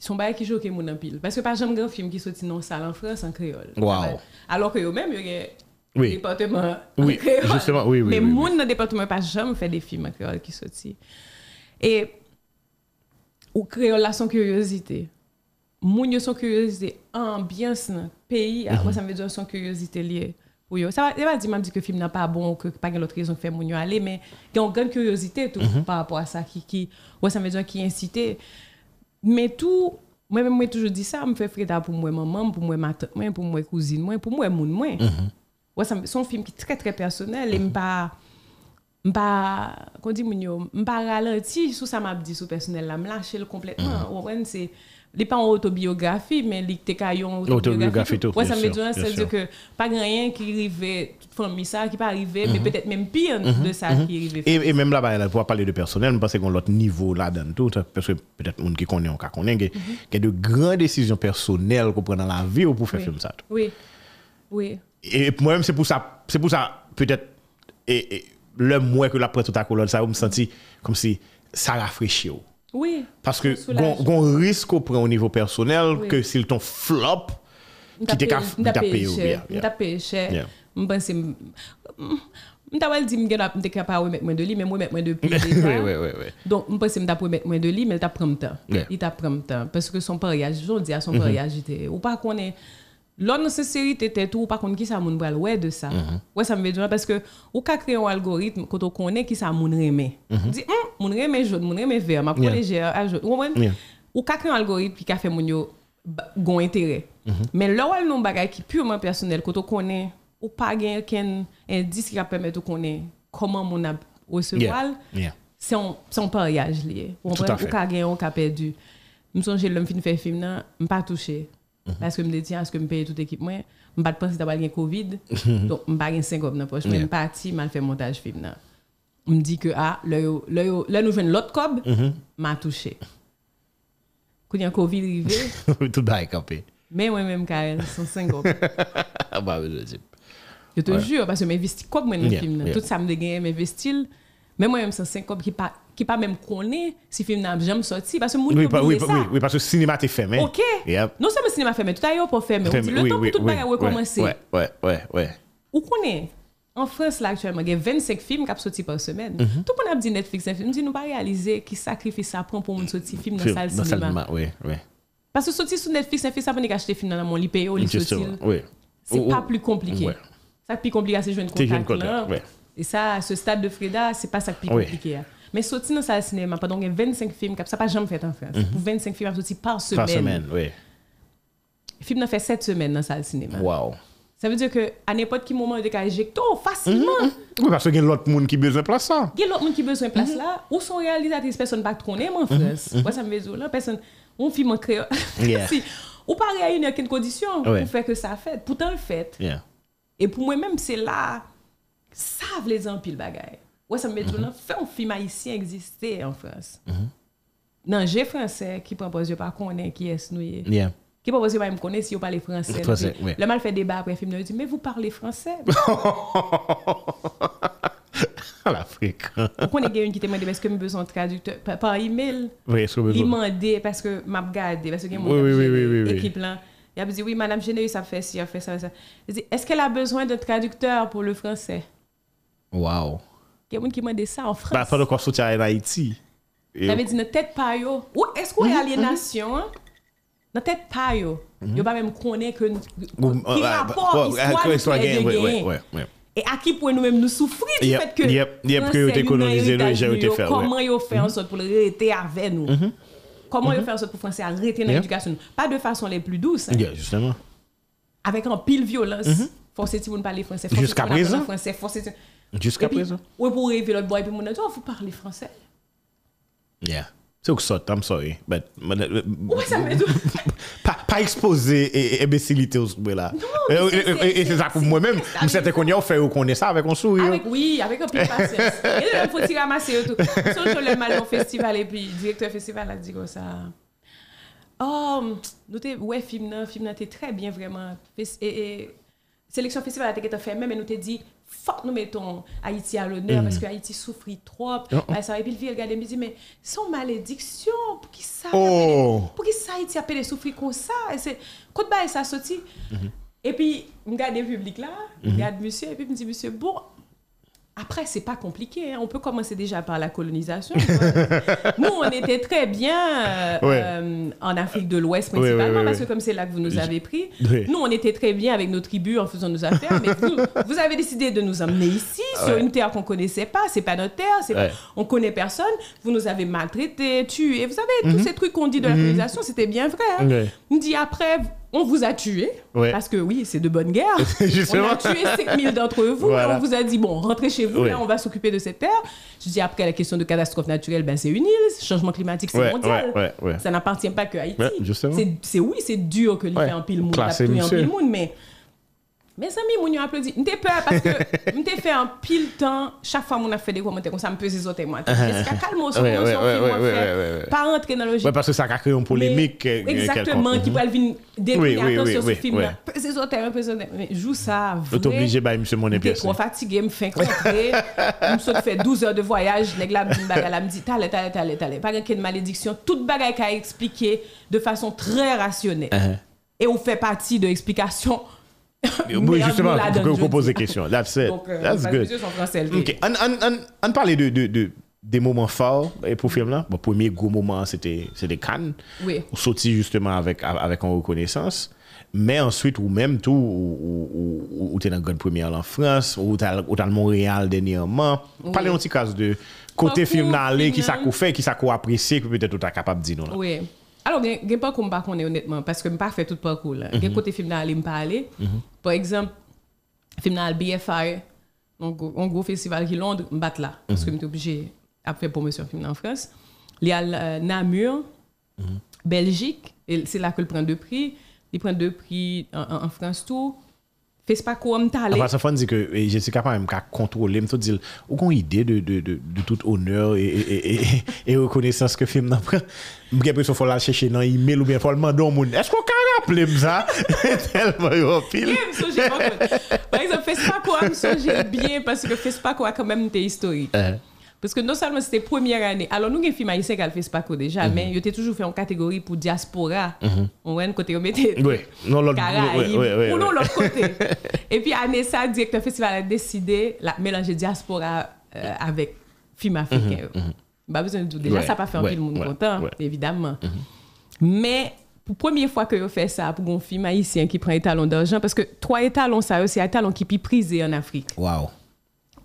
un peu qui choque mon pile parce que pas jamais un film qui sorti non salle en France en créole ah ben, alors que eux même il y a département oui. créole. justement oui, oui mais le monde mon dans département pas jamais fait des films en créole qui sorti et ou créole sont son curiosité moun yo son curiosité ambiance pays moi mhm. ça me dit son curiosité liée pour ça va dire même dit que film n'est pas bon que pas autre raison que fait moun yo aller mais il y a une grande curiosité tout mhm. par rapport à ça qui qui ouais ça me dit qui incité mais tout moi même moi toujours dit ça me fait frida pour moi maman pour moi ma tante moi pour moi cousine pour moi moun moi mhm. ouais ça son film qui est très très personnel et pas mpa qu'on dit moun yo mpa ralenti sous ça m'a dit sous personnel là me lâcher complètement ouais c'est n'est pas en autobiographie, mais il était en autobiographie. tout. Ouais, ça me dit, c'est-à-dire que pas rien qui arrivait, ça, qui pas arrivé, mais mhm. peut-être même pire mhm. de ça qui arrivait. Et, même là-bas, pour parler de personnel, je pense qu'on a l'autre niveau là-dedans tout, parce que peut-être on qui connaît, on connaît, mhm. qu'il y a de grandes décisions personnelles qu'on prend dans la vie pour faire film ça. Oui, oui. Et moi-même, c'est pour ça, c'est pour ça, peut-être, et, le moins que la presse tout à colonne, ça, me senti comme si ça rafraîchit. Oui. Parce que on risque au niveau personnel que s'il ton flop, qui t'es payé ou bien. cher. Je pense dit que mettre moins de lit, mais moi moins de Donc, je pense que je moins de lit, mais il temps. Il t'a temps. Parce que son voyage, je dis à son mm-hmm. ou pas qu'on est... L'autre sincérité était tout par contre qui ça moun pral ouais de ça. Ouais ça me dire parce que ou ka créer un algorithme quand on connaît qui ça moun On mhm. Dit hmm, moun aimé jaune, moun aimé vert, m'a protéger à ah, jaune. Ou ka créer un algorithme qui a fait moun yo gon intérêt. Mais là ou non bagay qui purement personnel quand on connaît ou pas a ken indice qui va permettre de connaître comment mon a recevoir. C'est un pariage lié. Ou ka gain ou ka perdu. Me songe l'homme fin fait film là, pas touché. -hmm. Parce que je me dis, est-ce que je paye toute équipe Je ne pense pas si d'avoir Covid. Mhm. donc, je n'ai pas 5 dans poche. Mais je suis parti, je fait montage film. Je me dis que, ah, là, là, nous jouons l'autre cob, mhm. je m'a touché. Quand il y a Covid arrivé. Tout le campé. Mais moi-même, Karel, sont 5 ah, Bah, je te jure, parce que mes vestis, quoi, moi, dans le film, tout ça me dégaine, mes vestis. Même moi-même, c'est un qui pas qui pas même connaît si film n'a jamais sorti parce que oui, oui, oui, oui, parce que le cinéma est fermé. OK. Non seulement cinéma fermé, tout ailleurs pas fermé. On le temps pour tout bagage recommencer. Ouais, ouais, ouais, ouais. Ou connaît en France, là, actuellement, il y a 25 films qui sont sortis par semaine. Mhm. Tout le monde a dit Netflix, un film, dit nous pas réaliser qui sacrifie ça prend pour sortir sortir film dans salle cinéma. Oui, oui. Parce que sortir sur Netflix, un film, ça peut acheter film dans mon lit, au ou sortir. Oui. C'est pas plus compliqué. Ça plus compliqué, c'est jouer une contact. là. Et ça, à ce stade de Frida, ce n'est pas ça qui est compliqué. Hein. Mais sortir dans le cinéma, a 25 films, ça pas jamais fait en France. Mhm. Pour 25 films, sorti par semaine. Par semaine, oui. Le film a fait 7 semaines dans le cinéma. Wow. Ça veut dire qu'à n'importe quel moment, il est éjecté facilement. Mm facilement. Mhm. Oui, parce qu'il y a l'autre monde qui a besoin de place Il y a l'autre monde qui a besoin de place hein. mhm. là. sont Ou son réalisatrice, personne ne connaît en France. Moi, ça me veut dire là, personne. On filme en créole. ou pas réunir une condition pour faire que ça fait. Pourtant, le fait. Et pour moi-même, c'est là savent les zan bagaille. ouais ça me mè tou mhm. un fait film haïtien exister en France mhm. non j'ai français qui propose pas pas de ki es nou ye. Qui ne pas me connaît si on parle français. Le mal fait débat après le film, il dit Mais vous parlez français L'Afrique. Pourquoi on est a une qui demande Est-ce que j'ai besoin de traducteur par, email Oui, est-ce Demandé parce que m'a regardé, parce que mon équipe là. Il a dit Oui, madame Généus, ça fait ci, ça fait ça. ça. Il dit Est-ce qu'elle a besoin de traducteur pour le français Wow. Il y a des qui m'a dit ça en France. Bah, pendant qu'on sortit en Haïti. J'avais dit, ne tête pas yo. est-ce qu'on est mhm, aliénation? Ne hein? tête pas yo. Mhm. Yo pas même connaît que. Qui euh, rapport l'histoire bah, bah, de Et à qui point nous-mêmes nous souffrir du fait que. Yep, yep, que vous décolonisez nous et j'ai été faire. Comment yo fait en mhm. sorte pour le avec nous? Comment yo fait en sorte pour Français arrêter l'éducation? Pas de façon les plus douces. Hein. Justement. Avec un pile violence. Forcément, tout si vous ne parlez français. Jusqu'à présent. Français, forcer. Jusqu'à présent? Oui, pour révéler l'autre bois, et puis mon vous oh, parlez français. Yeah. C'est que ça, I'm sorry. But, but, euh, euh, oui, ça me pas, pas exposer imbécilité au sourire là. Non, euh, et c'est ça pour moi-même. Vous savez qu'on y a fait ou qu'on est ça avec un sourire. Avec, oui, avec un peu de patience. il faut tirer ramasser tout. Surtout le mal au festival et puis le directeur festival a dit comme ça. Oh, nous ouais film là, film là t'es très bien vraiment. et sélection festival a été même, mais nous t'ai dit, fuck, nous mettons Haïti à l'honneur parce mm. que Haïti souffre trop. ça, et puis, le il me dit, mais son malédiction, pour qui ça, oh. pour qui ça Haïti a pu souffrir comme ça? Et c'est, quand bah, ça sorti. Mm-hmm. Et puis, je regarde le public là, je mm -hmm. monsieur, et puis je me dis, monsieur, bon, après, c'est pas compliqué. Hein. On peut commencer déjà par la colonisation. nous, on était très bien euh, euh, en Afrique de l'Ouest principalement, parce que comme c'est là que vous nous avez pris, nous, on était très bien avec nos tribus en faisant nos affaires, mais vous, avez décidé de nous emmener ici, sur une terre qu'on connaissait pas. C'est pas notre terre, c'est pas... on connaît personne. Vous nous avez maltraités, tués. Vous savez, tous mhm. ces trucs qu'on dit de la mhm. colonisation, c'était bien vrai. Hein. On dit après, on vous a tué, parce que oui, c'est de bonne guerre. on a tué 5000 d'entre vous, on vous a dit, bon, rentrez chez vous, on va s'occuper de cette terre. Je dis, après la question de catastrophe naturelle, ben, c'est une île, changement climatique, c'est mondial. Ça n'appartient pas qu'à Haïti. c'est oui, c'est dur que ait en pile monde, en pile monde, mais mes amis, moun yon applaudi. M'te peur parce que m'te fait un pile temps chaque fois qu'on a fait des commentaires comme ça, me pesait sauter moi. Uh-huh. Est-ce calme aussi, ouais, pas rentrer dans le jeu. parce que ça a créé une polémique. Euh, exactement, qui pourrait mm-hmm. venir détruire attention sur ce film. Pesait sauter, pesait autres, Mais joue ça. Je suis obligé de bah, monsieur mon épice. Je suis fatigué, me fait contrer. Je me suis fait 12 heures de voyage. Je la me dit, t'allais, t'allais, t'allais, t'allais. Pas qu'il y une malédiction. Toute bagaille qu'a expliqué de façon très rationnelle. Uh-huh. Et on fait partie de l'explication. Oui, justement, vous poser des questions. That's it. Euh, That's bah, good. on, on, on, on parlait de, de, de, des moments forts pour le film-là. Le premier gros moment, c'était Cannes. Oui. On sortit justement avec, avec reconnaissance. Mais ensuite, ou même tout, ou tu es dans la grande première en France, ou tu à Montréal dernièrement. Oui. Parlez un petit cas de côté film d'aller, qui ça fait, qui ça qu'on que peut-être tu es capable de dire. Oui. Alors, je ne a pas qu'on ne connaît honnêtement, parce que je n'ai pas fait tout le parcours. Il y a films film d'aller me parler. Mhm. Par exemple, film dans le BFI, un gros festival qui Londres, je bat là, parce que je mhm. suis obligé à faire promotion film en France. Il y a euh, Namur, mhm. Belgique, c'est là que le prend deux prix. Il prend deux prix en France tout. Fais pas quoi m'taler. Parce que dit que pas même contrôler, me dit ou qu'on idée de de de tout honneur et et, reconnaissance que film n'a pas. dis, il faut la chercher dans email ou bien faut le demander Est-ce qu'on peut rappeler ça Tellement pile. Par exemple, fais pas quoi bien parce que fais pas quoi quand même t'es historique. Uh-huh. Parce que non seulement c'était première année, alors nous, les film haïtien qui fait SPACO déjà, mhm. mais il était toujours fait en catégorie pour diaspora. Mhm. On voit un côté, on mettait oui. non, l'autre, côté. Et puis, année ça, le directeur festival a décidé de mélanger diaspora euh, avec film africain. Pas mhm, besoin bah, de tout. Déjà, ça n'a pas fait un film content, évidemment. Mais pour première fois que je fait ça pour un film haïtien qui prend étalon d'argent, parce que trois étalons, ça, c'est étalon qui est prisé en Afrique. Wow.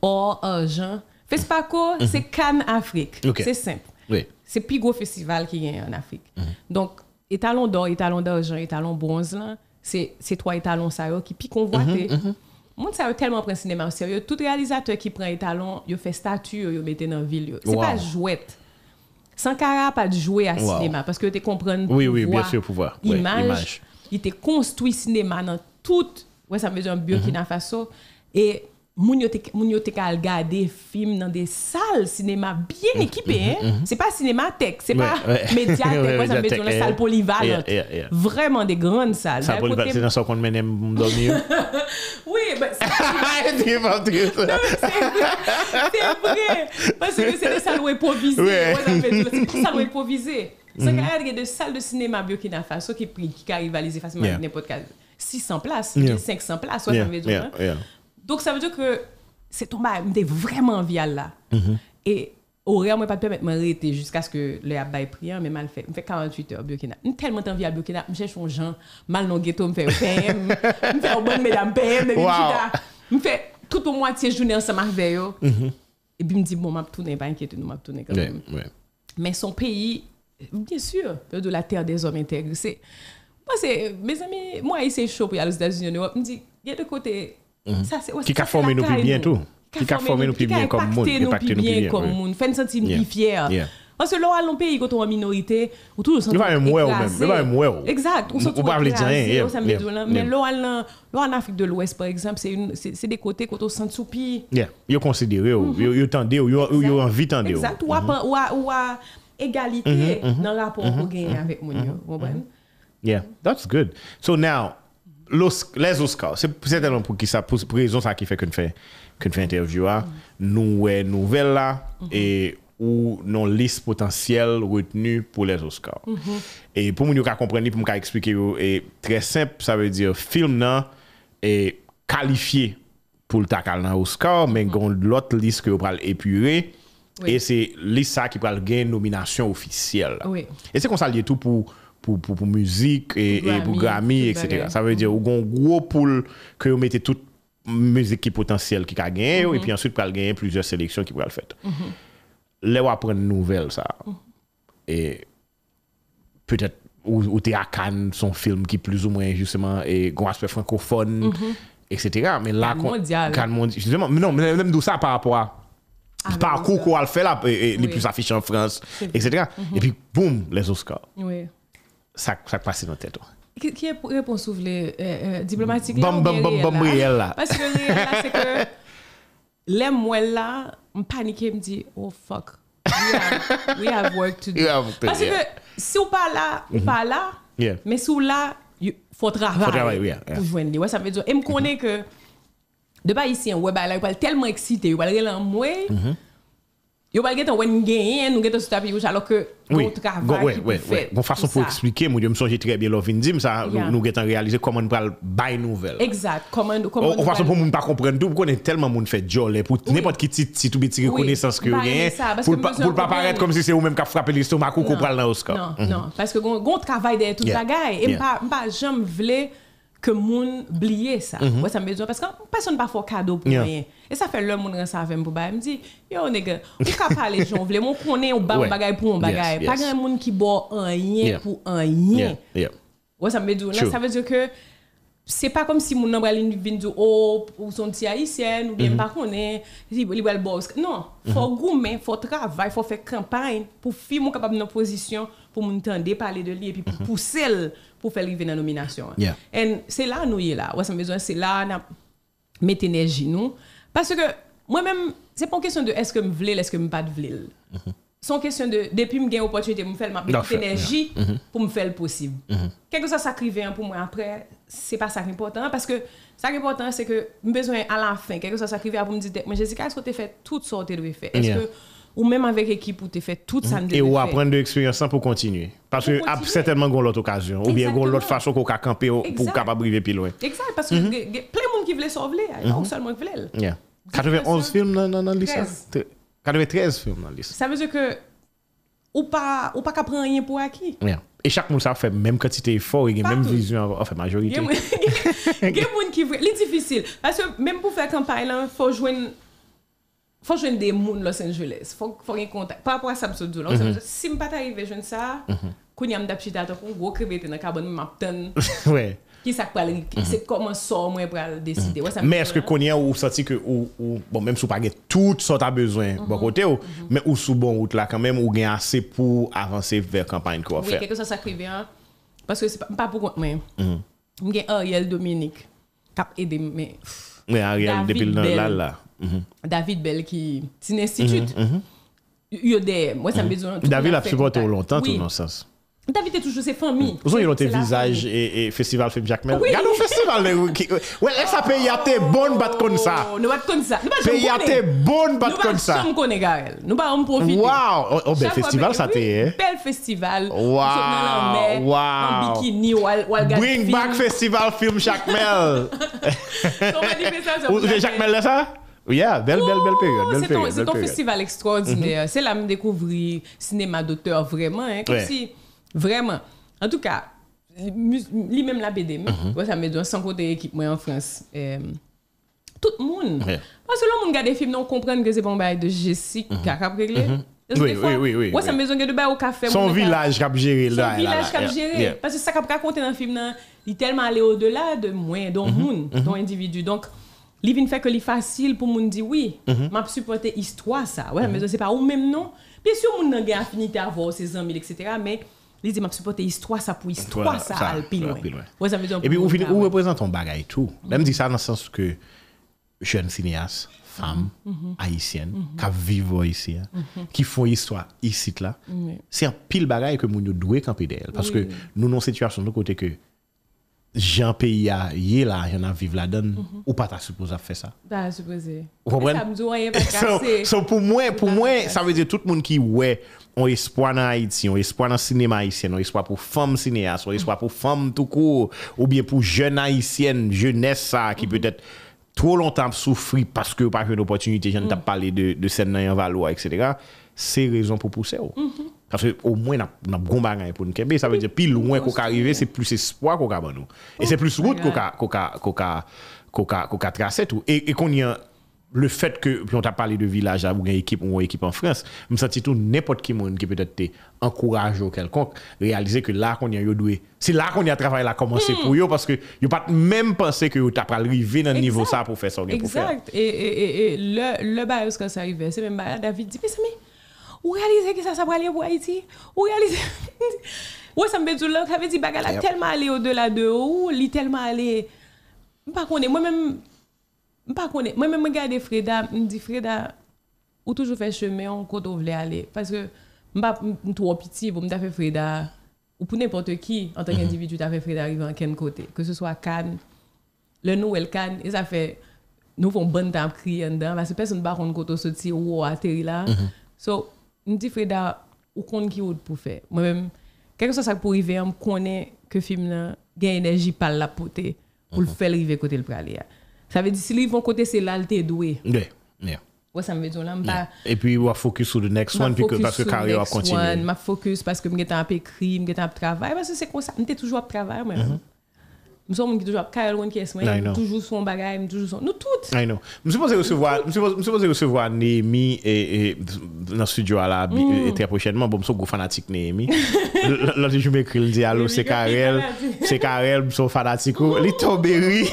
Or, argent. FESPACO, mhm. c'est Cannes Afrique. C'est simple. Oui. C'est le plus gros festival qui est en Afrique. Mhm. Donc, étalon d'or, étalon d'argent, étalon bronze, c'est, trois étalons ça qui puis convoité. Mhm, Moun ça tellement pris cinéma au sérieux. Tout réalisateur qui prend étalon, il fait statue, il met dans la ville. C'est n'est pas jouette. Sankara pas de jouer à cinéma parce que tu comprends Oui, oui, Il te construit cinéma dans tout. Ouais, ça me dit un Burkina Faso. Et moun yo a des films dans des salles cinéma bien mm-hmm, équipées. ce hein. mm-hmm, mm-hmm. C'est pas cinémathèque, c'est pas médiathèque, ouais, ça médiathèque, une salle polyvalente. Vraiment des grandes salles. Salle polyvalente, c'est dans qu'on mène dormir. oui, mais c'est vrai. Parce que c'est des salles improvisées. C'est des salles improvisées. C'est qu'il y a des salles de cinéma Burkina Faso qui, qui rivalisent facilement avec n'importe quel 600 places, 500 places, donc, ça veut dire que c'est tombé, je vraiment vial là. Mm -hmm. Et horaire, moi, pas permettre m'arrêter jusqu'à ce que le abaye prier mais mal fait. Je fait 48 heures Burkina. Je tellement envie à Burkina, je cherche un gens, mal dans le ghetto, je fais PM, je fais bonne mesdames PM, je fais toute pour moitié journée ensemble avec eux. Mhm. Et puis, je me dis, bon, je tourner, pas inquiéter, nous, m'a vais tourner quand même. Mais son pays, bien sûr, de la terre des hommes intègres, c'est. Moi, Mes amis, moi, ici, s'est chaud pour aller aux États-Unis, en Europe. Je me dis, il y a de côté Mhm. Qui a formé nous plus bien tout. Qui a formé nous plus bien comme monde. Qui a impacté nous bien comme monde. Fait nous sentir fière. Parce que là, dans pays, quand on est minorité, ou tout sent. Il va un même. Exact. On ne parle pas rien. Mais là, en Afrique de l'Ouest, par exemple, c'est c'est des côtés quand on se sent soupi. Ils considéré, ils ou ils mhm. ont envie de Exact. Ou à mhm. égalité dans le rapport qu'on gagne avec mon That's good. So now, les Oscars, c'est certainement pour qui ça, pour, pour raison ça qui fait qu'on fait, fait interview à, hein. mm. nous, nouvelles nouvelle là, mm-hmm. et ou non liste potentielle retenue pour les Oscars. Mm-hmm. Et pour nous comprendre, pour nous expliquer, c'est très simple, ça veut dire film est qualifié pour le tacal dans Oscar, mais mm-hmm. l'autre liste que vous pouvez épurer. Et c'est liste ça qui va une nomination officielle. Et c'est qu'on s'allie tout pour pour, musique et, pour Grammy, etc. Ça veut dire, a un gros pool que vous mettez toute musique qui potentielle qui a gagné, et mhm. puis ensuite, vous gagner plusieurs sélections qui vous le faire. Mhm. Là, on apprend une nouvelle, ça. Mhm. Et peut-être, ou, ou t'es à Cannes, son film qui plus ou moins, justement, est grand aspect francophone, etc. Mais là, Cannes mondial. Justement, mais non, même d'où ça par rapport à ah, parcours qu'on a fait là, et, les plus affichés en France, etc. Et puis, boum, les Oscars. Oui ça, ça passe dans tête. Qui, qui est réponse euh, euh, diplomatique réel Parce que réel c'est que les mois là, je panique et me dit « oh fuck, we have, work to do. Parce que si on pas là, on mm-hmm. pas là, mais si on là, il faut travailler yeah, pour joindre. Ouais, ça veut dire, et me connaît mm-hmm. que de pas ici, hein, ouais, bah là, il tellement excité, il parle en moi. Yo pas gagne when gagne nous gagne stop you alors que oui, travail ouais, fait Bon façon pour expliquer mon Dieu me songe très bien Lovin Dim ça nous gagne réaliser comment on parle bail nouvelle. Exact, comment comment On façon pour nous pas comprendre tout connaît tellement monde fait jolé hein, pour n'importe qui petit tout petit reconnaissance que bah, rien pour pour pas paraître comme si c'est ou même qui a frappé l'estomac ou qu'on parle dans Oscar. Non, non, parce que gon travail derrière tout bagaille et pas pas jamais voulais que moun oublier ça. Moi mhm. ouais, ça me besoin parce que personne pas fait cadeau pour rien. Et ça fait le monde ça avec pour me dit yo nègre, on ka parler j'en vle, mon connaît on ba bagay pour un bagay. pas grand monde qui un rien pour rien. Yeah. Ouais, ça me dit là, ça veut dire que c'est pas comme si mon nom allait venir dire oh ou sont petit haïtienne ou bien mhm. pas connaît, il va le Non, faut mhm. goumer, faut travailler, faut faire campagne pour fi mon capable dans position pour nous parler de lui et puis pour mhm. pousser pour faire arriver dans la nomination. Et c'est là nous y est là. c'est là nous mettre énergie nous. Parce que moi-même, c'est pas une question de est-ce que je veux, est-ce que je ne veux pas. Mhm. C'est une question de depuis que j'ai l'opportunité, je me ma mettre énergie mhm. pour me faire le possible. Quelque chose ça s'écrivait pour moi après, c'est pas ça qui est important. Parce que ça qui est important, c'est que j'ai besoin à la fin, quelque chose ça s'écrivait pour me dire, mais Jessica, est-ce que tu as fait toutes sortes de tu ou même avec l'équipe où tu fait toute mhm. ça. Et ou apprendre de l'expérience pour continuer. Parce que a certainement une l'autre occasion. Ou bien une l'autre façon qu'on peut camper pour capable arriver plus loin. Exact, parce que mhm. plein de monde qui voulait sauver, a mhm. seulement qui voulait. 91 films dans la liste. 93 hein? films dans la liste. Ça veut dire que ou pas ou pas qu'apprendre rien pour acquis. Et chaque monde ça fait même quantité d'efforts et même vision enfin majorité. Il y a qui c'est difficile parce que même pour faire campagne, il faut jouer Fò jwen de moun Los Angeles, fò gen kontak. Pa apwa sab sou doun, si mpa t'arive jwen sa, konya mdap chita atok, ou gwo krive te nan Kabon Mountain. Ki sak pral, se kom an son mwen pral deside. Mè eske konya ou sati ke ou, bon, mèm sou pagè, tout sot a bezwen bò kote ou, mè mm-hmm. ou sou bon out la kanmèm, ou gen ase pou avanse ver kampanyen kwa fè. Mwen kèkè sa sak krive an, paske mpa pou kont mwen. Mwen gen a, yel Dominik, tap edi mwen. Mwen a, yel depil nan lal la. Mhm. David Bell qui est mhm, mhm. a des... Moi, ça me dit. David a supporté longtemps, tout le sens. David est toujours ses familles. Vous avez tes visages. et, festival Films Jack Mel. Regardez le festival. Ouais, ça peut y avoir bonne battes comme ça. Nous oh, pas comme ça. y bonne battes comme ça. Nous pas comme ça. Nous pas en profiter. Wow. oh, oh ben, ben, hein. bel festival ça t'est. Bel festival. Wow. Wow. En bikini back festival film Jack Mel. ça? Vous ça Yeah, belle, belle, belle période. Oh, c'est ton, festival extraordinaire. Mm-hmm. c'est là C'est je découvre le cinéma d'auteur vraiment. Hein, comme si, vraiment. En tout cas, lui-même la BD, mm mm-hmm. ça me donne sans côté équipe en France. Euh, tout le monde. Parce que le monde regarde des films, on comprend que c'est bon de Jessica mm -hmm. Oui, oui, oui, moi ça me donne de bail au café. Son village qui géré là. village cap géré. Parce que ça cap raconté dans le film, il est tellement allé au-delà de moi, d'un monde, d'un individu. Donc, il vient une faire que c'est facile pour les gens de dire « oui, j'ai mhm. supporté l'histoire ». Oui, mhm. mais ce n'est pas le même nom. Bien sûr, les gens n'ont pas affinité à ces hommes etc. Mais ils disent « j'ai supporté l'histoire pour l'histoire, ça Et puis, vous représentez un bagaille tout. Mhm. Même dire ça dans le sens que je suis un cinéaste, femme, haïtienne, qui vit ici, hein, qui fait l'histoire ici, là. C'est un de bagaille que l'on doit compter d'elle. Parce que nous, nous situons sur le côté que... Jean pays a yé là, y'en a vivre la donne, mhm. ou pas t'as supposé faire ça? supposé. Ça me dit, pas so, pour moi, pour moi, ça veut dire tout le monde qui ouais, on espoir dans Haïti, on espoir dans cinéma haïtien, on espoir pour femmes cinéastes, on mhm. espoir pour femmes tout court, ou bien pour jeunes haïtiennes, jeunesse ça, qui mhm. peut-être trop longtemps souffri parce que pas une opportunité, j'en ne t'ai parlé de, de scène dans Valois, etc. C'est raison pour pousser. Oh. Parce que au moins, a avons bon bagage pour nous Ça veut dire, que plus loin qu'on arrive, c'est plus espoir qu'on a nous. Et c'est plus oh route qu'on a tracé Et qu'on a le fait que, puis on t'a parlé de village, hein, ou une équipe, une équipe en France, je me sens tout n'importe qui monde qui peut-être encouragé ou quelconque, réaliser que là qu'on y a eu doué. C'est là qu'on y a travaillé, là, commencé hmm. pour eux, parce que n'ont pas même pensé que t'as pas arrivé dans le niveau ça pour faire ça. Exact. Et, et, le, le bail, quand ça arrivé, c'est même David dit, mais ça ou réalisez que ça, ça va aller pour Haïti Ou réalisez ?» Ou ça me dit là, ça veut dire bagala yep. tellement aller au-delà de ou, est tellement aller... Pas est, moi-même... Pas est. Moi-même, regarde Freda, me dis, Freda, ou toujours fait chemin on quand on voulait aller. Parce que, pas trop petit, vous me fait Freda, ou pour n'importe qui, en tant mhm. qu'individu, as fait Freda arriver en quel côté. Que ce soit Cannes, le Nouvel Cannes, et ça fait nous un bon temps crier dedans parce que personne ne va rendre compte de ce ou atterri là. Mhm. So me dis Freda, ou qu'on qui autre pour faire. Moi-même, quelque chose ça pour arriver, je connais que le film a une énergie par la pour le mhm. faire arriver côté le pralé. Ça veut dire si ils vont côté c'est là que doué. Oui, oui. ça me veut là Et puis on focus sur le next one puis que parce que carrière va continuer. Je focus parce que suis un peu écrit, me un peu travail parce que c'est comme ça, Je suis toujours à travail moi. Nous sommes toujours Kyle One qui est toujours son bagage, toujours son. Nous toutes. I know. Je suppose e recevoir, je suppose e recevoir Némi et, dans e, le studio à la mm. et très prochainement. Bon, je suis gros fanatique Némi. là je m'écris le dialogue, c'est Karel, c'est Karel, je suis fanatique. Little Berry.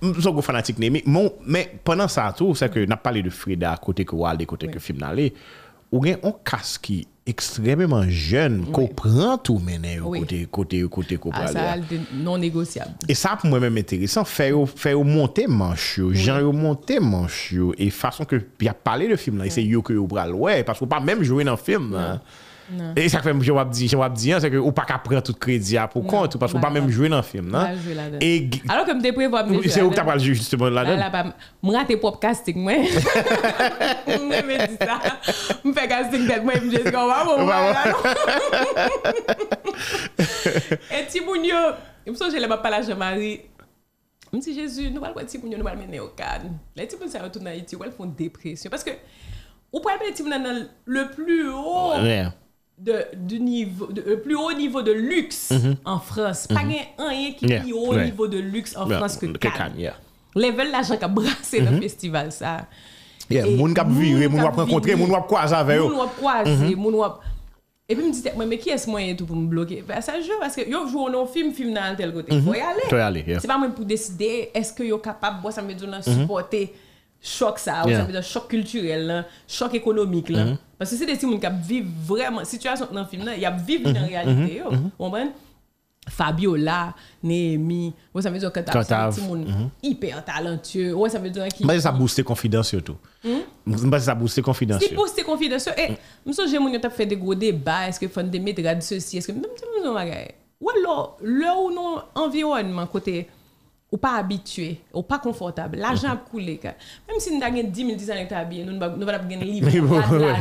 Je suis gros fanatique Némi. Mais pendant ça, tout, c'est que n'a parlé de Frida, côté que à côté que film où Ou bien on casse qui extrêmement jeune, comprend tout mais côté côté côté ah, non négociable. Et ça pour moi-même intéressant, faire faire monter manche, genre monter manche et façon que il a parlé de film là, c'est yo que yo ouais parce qu'on pas même jouer dans le film. E sa fèm, jè wap di, jè wap di an. Se ou pa ka pren tout kredi apou kontou. Pas wou pa mèm jouy nan film nan. – Jouy la den. – Alo ke m de pre wap m de jouy la den. – Se ou ta pral jouy jistèmoun la den. – La la bam. M rate pou oup casting mwen. Mè mè di sa. M fè casting bet mwen m jeske waman waman la don. Eti mounyo… Y msou jè le wap palaj de mari. M se jésu nou wal wèti mounyo nou wal mènen yo kàn. Lè ti moun se atoun nan yiti wal foun depresyon. Paske… Ou pral mèn de, du niveau, de, euh, plus haut niveau de luxe mm -hmm. en France. Pas mhm. rien mm -hmm. qui est yeah. plus haut yeah. niveau de luxe en yeah. France que Cannes. Level l'argent qui a brassé dans le mhm. festival, ça. Yeah, moun kap viré, moun wap rencontré, moun wap croisé avec eux. Moun mhm. wap croisé, moun wap... Et puis me disait, mais qui est-ce moyen tout pour me bloquer ben, ça joue parce que yo joue un film, film dans tel côté. Mm -hmm. Faut y aller. yeah. C'est pas moi pour décider est-ce que yo capable, moi ça me donne supporter choc ça, yeah. ça veut dire choc culturel, choc économique. Mm -hmm. Parce que c'est des gens qui vivent vraiment, situation dans le film, là, ils vivent dans la mm-hmm. réalité. Mm-hmm. Mm-hmm. Vous mm Fabiola, Némi, ou ça veut dire que tu as un mm -hmm. hyper talentueux. Ou ça veut dire qui. Mais ça booste confiance surtout. Hmm? ça booste confiance. Mm. Si booste et je me souviens que j'ai fait des gros débats, est-ce que font des médias de ceci, est-ce que même si je me souviens, ouais, là, où nous environnement côté ou pas habitué, ou pas confortable. L'argent a coulé. Même si nous avons 10 000 10 ans habillés, nous va pas gagner livre.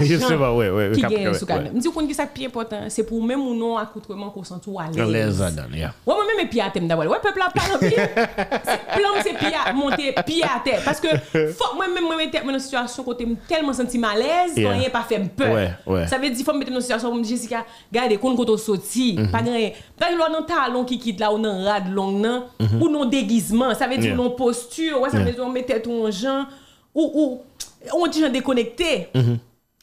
Justement, oui, oui. Qui gagne sous cadre. Je qu'on dit ça plus important, c'est pour même ou non accoutrement qu'on sent tout à l'aise. À l'aise, Ouais, moi même pieds à terre d'abord. Ouais, peuple a pas envie. Plan c'est pied à monter pied à terre parce que moi même moi mettre dans une situation côté tellement senti mal à l'aise, rien pas fait peur. Ça veut dire faut me mettre dans une situation où Jessica, regardez qu'on qu'on sorti, mhm. pas rien. Pas l'on talon qui quitte là, on en rad long mhm. ou non déguisé ça veut dire non posture, ouais, ça veut dire on mettait en gens ou, on dit gens déconnecté. Mm-hmm.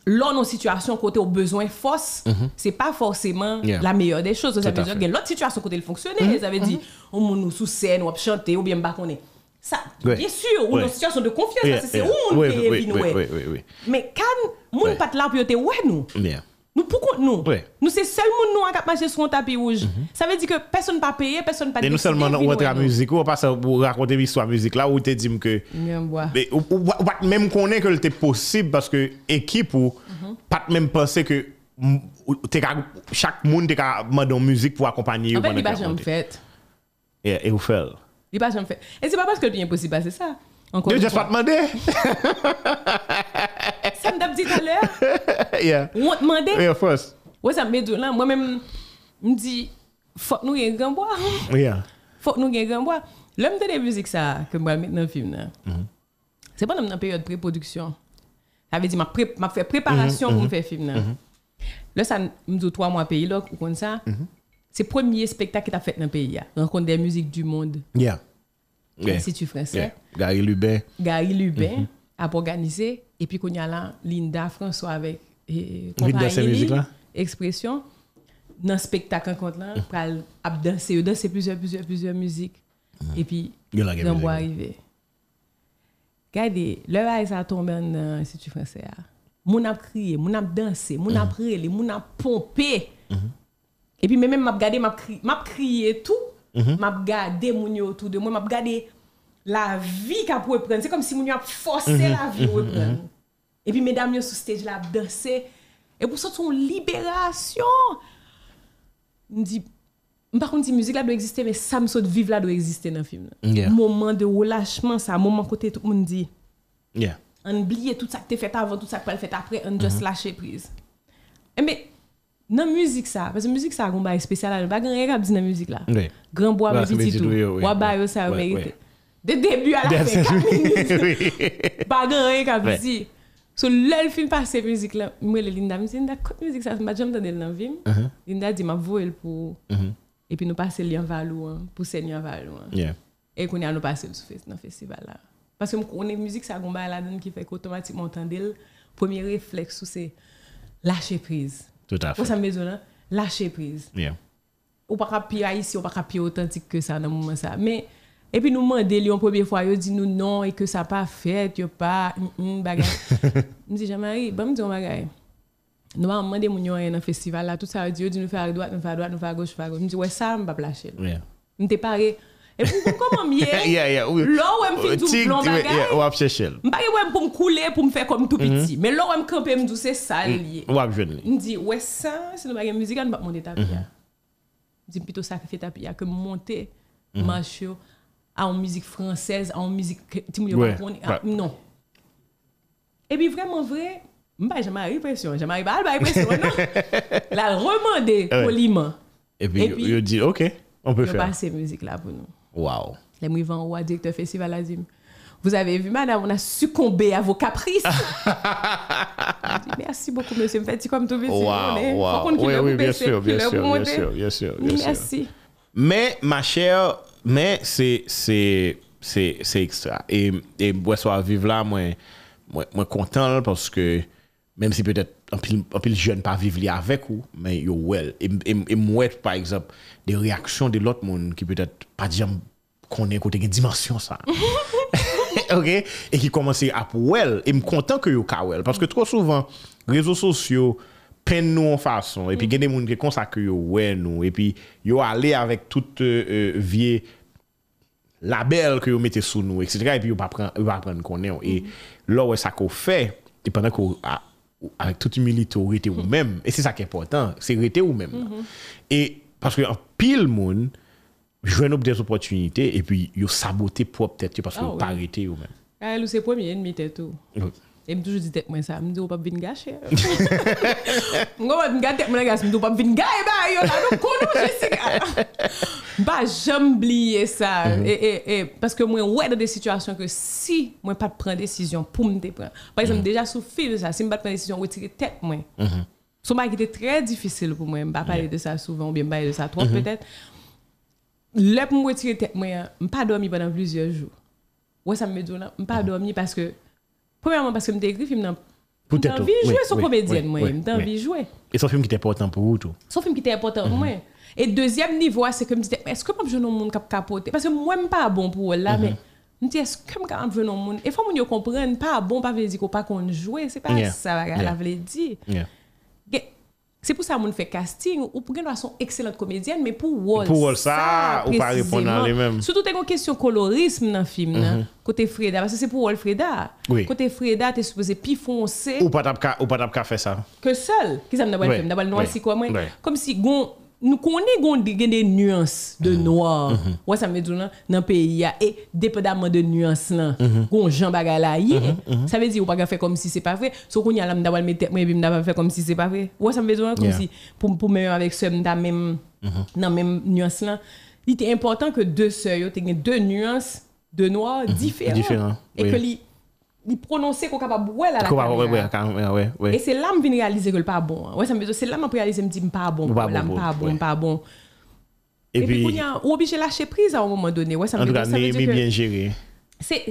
L'autre une situation côté au besoin force, mm-hmm. c'est pas forcément la meilleure des choses. Ça veut dire que l'autre situation côté le fonctionner, mm-hmm. ça veut dire on nous sous scène, on chanter ou bien pas est. Ça, bien sûr, ou une situation de confiance, c'est où on est, oui, oui, oui, Mais quand, mon pas là pour te ouais nous. Nous, pourquoi nous Nous, c'est seulement nous qui marcher sur un tapis rouge. Mhm. Ça veut dire que personne n'a pas payé, personne ne pas Et nous seulement, on entre la musique, on passe pour raconter l'histoire de la musique là, où te dis que. Mais on même est que c'est possible parce que l'équipe, ou mhm. pas même penser que chaque monde a demandé en musique pour accompagner. En fait, il pas une fait. Et vous faites. Il pas une pas fait. Et c'est pas parce que c'est impossible, c'est ça. Je ne pas demander. comme dit tout à l'heure. Yeah. On te demandait. Yeah, first. Ouais, ça me là. Moi-même, me dit, faut que nous y grand bois. Yeah. Faut que nous un grand bois. L'homme de la musique, ça, que moi, maintenant, film, là. Mm-hmm. C'est pas dans la période de pré-production. Ça veut dire, m'a, pré m'a fait préparation mm-hmm, pour me mm-hmm. faire film, là. Là, ça me dit trois mois pays, là, comme ça. C'est premier spectacle que tu as fait dans le pays, là. Rencontre des musiques du monde. Yeah. Si tu français. Gary Lubin. Gary Lubin a organisé et puis, qu'on y a là, Linda François avec et, Linda, musique là. Expression. Dans le spectacle, quand là, dansé mm. dansé danser, plusieurs, plusieurs, plusieurs musiques. Mm. Et puis, on a arrivé Regardez, le bail ça tombe dans l'Institut français. Ah. Mon a crié, mon a dansé, mon a prélé, mm. mon a pompé. Mm-hmm. Et puis, même, m'a regardé, m'a crié crié tout. Mm-hmm. M'a regardé mon autour de moi, m'a regardé la vie qu'a pour reprendre. C'est comme si on a forcé mhm. la vie mhm. reprendre. Mhm. Et puis, mesdames, yo, sur stage, là, danser. Et pour ça, son libération. Je dis, par contre, la musique là doit exister, mais ça me saute vivre là doit exister dans le film. Yeah. Moment de relâchement, ça, moment côté tout le monde dit. Yeah. On oublie tout ça que tu fait avant, tout ça que tu fait après, on juste lâcher prise. Eh, mais, dans la musique, ça, parce que la musique, ça a un spécial, il n'y a rien à dire dans la musique là. Oui. Grand bois, bah, mais tout. Bois, ça, mérite. De début à la fin, Pas grand-rien qu'a dit. Sur là, le film passe cette musique là, moi, Linda me une Linda, musique ça, m'a jamais entendu dans le film. Uh-huh. Linda dit, m'a voué pour. Uh-huh. Et puis, nous passer lien vers pour Seigneur vers Et qu'on a nous passer dans ce festival là. Parce que on est musique, ça a la donne qui fait qu'automatiquement, le premier réflexe, c'est lâcher prise. Tout à fait. Pour ça, maison besoin, lâcher prise. Yeah. Ou pas pire ici, ou pas pire authentique que ça dans ce moment ça. Mais, et puis nous demandons la première fois, ils dit nous non et que ça pas fait, yo pas mm, bagay. me dit Jean-Marie, bon me dit on bagay. Nous avons demandé mon dans le festival là, tout ça dit nous faire à droite, nous faire à droite, nous faire à gauche, faire à gauche. Me dit ouais ça me pas lâcher. Yeah. Me t'es Et puis comment m'y est Là où me fait tout euh, blanc bagay. Yeah, ou chercher. Me pas ouais pour me couler, pour me faire comme tout mm-hmm. petit. Mais là où me camper me dit c'est ça lié. Ou jeune. Me dit ouais ça, c'est nous bagay musical, nous pas monter tapia. Mm-hmm. Me dit plutôt sacrifier tapia que monter mm-hmm. marcher en musique française, en musique. Ouais, non. Et puis vraiment vrai, j'ai jamais l'impression, je eu pas l'impression, non. La remander poliment. Et puis, il dit, OK, on peut faire. ces musiques-là pour nous. Wow. Les mouvements roi, directeur festival Azim. Vous avez vu, madame, on a succombé à vos caprices. merci beaucoup, monsieur. Me faites comme tout monde. Hein. Wow, wow. Oui, oui, bien sûr, bien sûr, hein. bien sûr, bien sûr. Merci. Mais, ma chère, mais c'est c'est c'est extra et moi, soit vivre là moi moi content parce que même si peut-être un peu un ne jeune pas vivre avec ou mais yo well et, et, moi par exemple des réactions de l'autre monde qui peut-être pas dire qu'on est côté dimension ça OK et qui commence à well et me content que yo well parce que trop souvent réseaux sociaux nous en façon. Et puis, mm. il y a des gens qui consacrent ouais nous. Et puis, ils aller avec toute euh, euh vie label que vous mettez sous nous, etc. Et puis, vous ne pas prendre qu'on est. Et mm. là, ouais, ça qu'on fait, et pendant qu'on avec toute humilité, ou vous-même. Mm. Et c'est ça qui est important, c'est rester ou même mm-hmm. Et parce que en pile monde, ou des opportunités et puis ils sabotent propre tête parce que ah vous pas arrêté ou même ah, c'est premier ennemi tête tout. Et je me dis, moi, ça, je me dis, pas venir gâcher. Je me gâter, je me dit pas venir gâcher, bah, yo, là, nous connaissons Jessica. Bah, j'oublie ça. Et, et parce que moi, ouais, dans des situations que si moi, pas prendre décision pour me prendre. Par exemple, déjà, sous fil de ça, si je pas prendre décision, retirer tête, moi. Son mari était très difficile pour moi. Je pas parler de ça souvent, ou bien de ça trop, mhm. peut-être. Là, pour me retirer tête, moi, je pas dormi pendant plusieurs jours. Ouais, ça me dit, je pas dormi parce que. Premièrement, parce que je me décris film envie de jouer son comédienne, moi. J'ai envie de jouer. Et son film qui était important pour vous, tout. Son film qui était important pour mhm. moi. Et deuxième niveau, c'est que je me disais, est-ce que je vais monde cap capoter Parce que moi, je ne suis pas bon pour là, mhm. mais je me dis, est-ce que je vais monde Et faut que je comprenne, pas bon, pas veut dire qu'on pas qu'on Ce n'est pas ça, la veut dire. C'est pour ça que fait casting ou pour qu'elle soit excellente comédienne, mais pour Wall. Pour ça, ou pas répondre à lui-même. Surtout, il y a une question de colorisme dans le film, mhm. côté Freda, parce que c'est pour Wall Freda. Côté Freda, tu es supposé plus foncé. Ou pas de faire ça. Que seul, qui ça me le film, d'abord le noir, c'est quoi, Comme si, gon, nous connaissons des nuances de mhm. noir. Mhm. Ouais, ça veut dire dans le pays et dépendamment de nuances là, gon Jean Bagala, ça veut dire ou pas faire comme si c'est pas vrai. So qu'on y a là m'dawal mettre moi m'dawal faire comme si c'est pas vrai. Ouais, ça veut dire comme si pour pour même avec ce même mhm. dans même nuance là, il est important que deux sœurs, tu deux nuances de noir différentes et que il prononçait qu'on capable ouais là la ouais et c'est là me réaliser que le pas bon ouais hein. ça c'est là me réaliser me dit pas bon pas bon pas bon pas bon et puis on a obligé lâcher prise à un moment donné ouais ça me dit ça veut dire bien géré c'est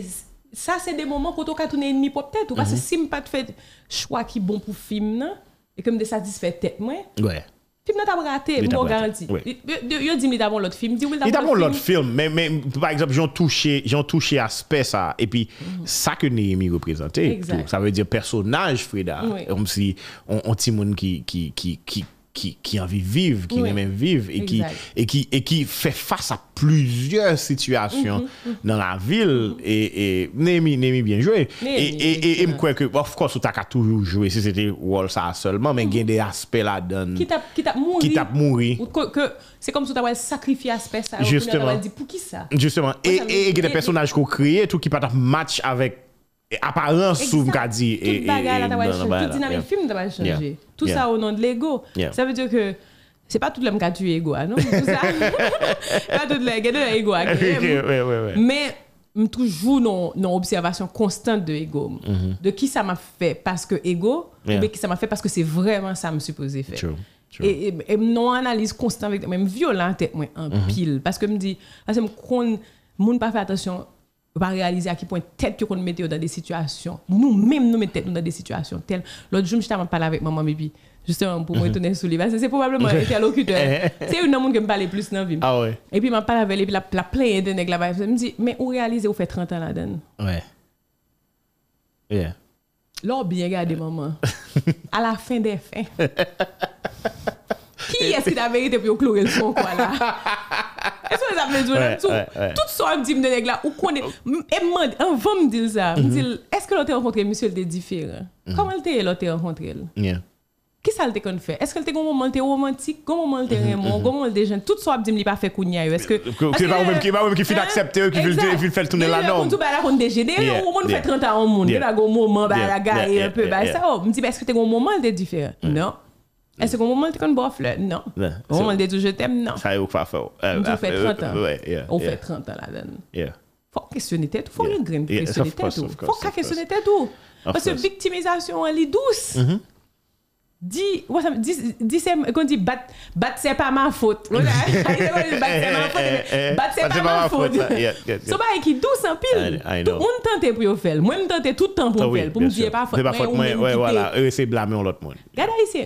ça c'est des moments quand on a une ennemi peut-être parce que si me pas fait choix qui bon pour film et comme des satisfait tête moi ouais Film n'a pas raté, bon garanti. Yo dit, il a l'autre film. Il a bon l'autre film, mais, mais par exemple, j'ai touché, j'ai touché aspect ça. Et puis, mhm. ça que Néhémie représentait. Ça veut dire personnage, Frida, Comme si on, on, on qui, qui, qui, qui qui, qui a envie de vivre, qui aime aime vivre et qui, et, qui, et qui fait face à plusieurs situations mhm, mhm. dans la ville. Et, et Némi, bien joué. et, et, je crois que, of course, tu as toujours joué si c'était Wall seulement, mais mhm. il y a des aspects là-dedans. Qui t'a mouru. Qui t'a C'est comme si tu avais sacrifié aspect ça. Justement. pour qui ça Justement. et il y a des personnages qu'on crée, tout qui pas match avec apparence sous me dit et tout dynamique film changer tout ça au nom de l'ego ça veut dire que c'est pas tout l'homme qui a tué ego hein, non tout ça pas tout l'homme hein, qui a l'ego. mais toujours non observation constante de ego mm-hmm. de qui ça m'a fait parce que ego mais qui ça m'a fait parce que c'est vraiment ça me supposé faire et, non analyse constante avec même violente en mm-hmm. pile parce que me dit parce que monde pas fait attention ne pas réaliser à quel point tête qu'on mettait dans des situations. Nous-mêmes, nous mettons dans des situations telles. L'autre jour, je parlé avec maman, mais justement, pour mhm. me sous les c'est probablement interlocuteur. Eh, eh. c'est une monde qui me parlait plus dans la vie. Ah et puis, je parlé avec elle, la, la pleine de nègres là-bas. me dit mais on réalise, vous fait 30 ans là-dedans. Ouais. Yeah. Là, bien regardez, maman. à la fin des fins. qui est-ce qui t'a mérité pour clore le fond, quoi, là? Est-ce que vous avez besoin de tout? Tout ça, me dit, là, ou qu'on est. Et moi, dit, un vent me dit ça. Me dit, mhm. est-ce que l'autre rencontré monsieur le différent? Mhm. Comment l'autre rencontré? Qui ça le mhm, fait? Est-ce que un moment romantique? Comment moment est romantique? Comment le déjeuner? Toute ça, il n'y pas fait qu'on y ait. C'est pas vous-même qui finit d'accepter, qui veut faire tourner la norme. Tout le monde est déjeuner, au fait 30 ans, il y a un moment, bah, il y a un peu. Je bah, oh, me dis, bah, est-ce que un moment est différent? Mm. Non. Est-ce qu'on moment qu'on bof là? Non. Au moment de dire je t'aime, non. Ça y est, pas fort. On fait 30 euh, ans. On fait 30 ans la donne. Il Faut questionner tête, faut yeah. grain questionner tête. Faut questionner tête oh. Parce que victimisation elle est douce. Mm-hmm. Dis, dis, quand dit bat, bat c'est pas ma faute. bat c'est pas ma faute. C'est pas qui douce en pile. Tout le monde tente pour faire. Moi, je tente tout le temps pour ah faire. Pour me dire pas faute. C'est pas faute, voilà. Eux, c'est blâmer l'autre monde. Regarde ici.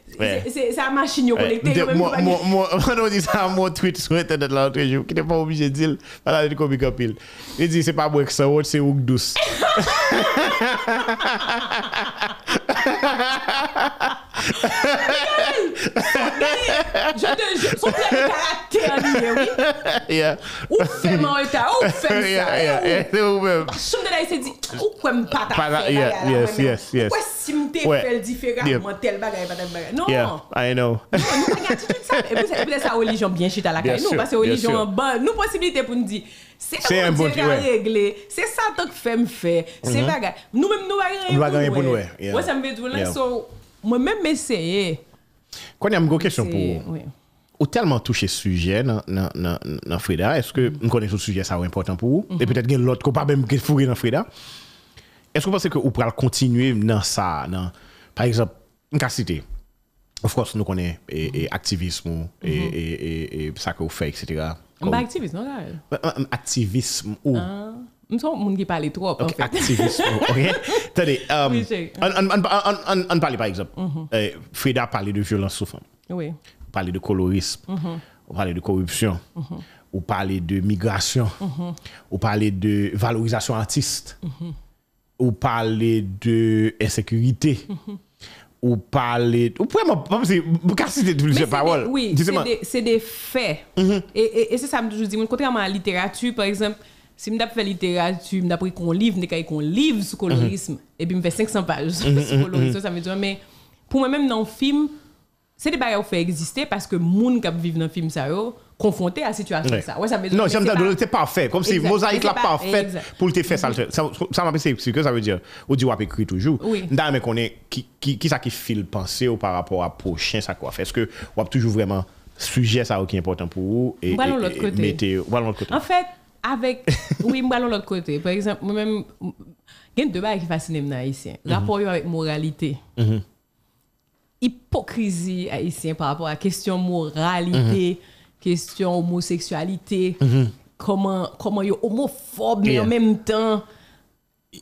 Se a manchini yo kolekte Mwen wou di se a moun tweet Sou internet la an trejou Ki te pa oubje dil Le di se pa mwen ek sa wot se ouk douz Mwen an mwen kalel Sot geni Sot geni Ou feman ou ta Ou fem sa Sot geni Ou kwen patan fe Ou kwen simte fel di fe Non Non E pou lese sa o lijon bien chit ala kay Nou posibilite pou nou di Se a mwen dire a regle Se sa tok fem fe Se bagay Nou mwen mwen nou bagay mwen mwen Ou se mwen bedvounan so Moi-même, essayer. Eh. Quand il y a une question pour vous, oui. ou tellement touché ce sujet dans, Frida, est-ce que vous connaissez ce sujet, ça est important pour vous? Et mhm. peut-être qu'il l'autre qui pas même fourré dans Frida. Est-ce que vous pensez que vous pourrez continuer dans ça? par exemple, une cité. Of course, nous connaissons et, mhm. activisme mhm. et, et, ça que vous faites, etc. Bah, Comme... activisme, non? Bah, euh, activisme oh. ah. Nous sommes monde qui parle trop. en fait. Activiste, ok. Attendez. Euh, on, parle par exemple. Mm eh, parlait de violence sous femme. Oui. On parlait de colorisme. Mhm. On parlait de corruption. Mhm. On parlait de migration. Mhm. On parlait de valorisation artiste. On parlait de insécurité. Ou parler, ou vraiment, vous des plusieurs paroles. Oui, c'est des, faits. Et, c'est ça que je dis, contrairement à la littérature, par exemple, si je fais littérature, je pris qu'on livre, qu'on livre sur le colorisme, et puis je fais 500 pages mhm, mhm, sur le colorisme, mhm. ça veut dire, mais pour moi-même, dans le film, c'est des barrières qui fait exister parce que les gens qui vivent dans le film, ça, confronté à la situation comme ça. Ouais, ça veut dire non, j'aime pas... c'est parfait. Comme si mosaïque la parfaite fait pour te faire ça. Ça, ça m'a que ça veut dire, ou vous avez écrit toujours. Oui. Dans mais qu'on est, qui, qui, qui ça qui file penser par rapport à prochain, ça quoi Est-ce que a toujours vraiment sujet ça qui est important pour vous et, mettez, l'autre côté. En fait, avec oui de l'autre côté par exemple moi même il y a deux bagages qui fascinent les haïtiens mhm. rapport avec moralité mhm. hypocrisie haïtienne par rapport à la question moralité mm -hmm. question homosexualité mhm. comment comment ils homophobe mais en même temps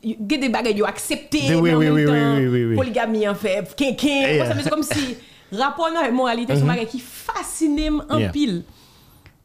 il y a des bagages ils accepté mais oui, en oui, même oui, temps polygamie en fait quinquin c'est comme si rapport avec moralité c'est un bagage qui fascine en pile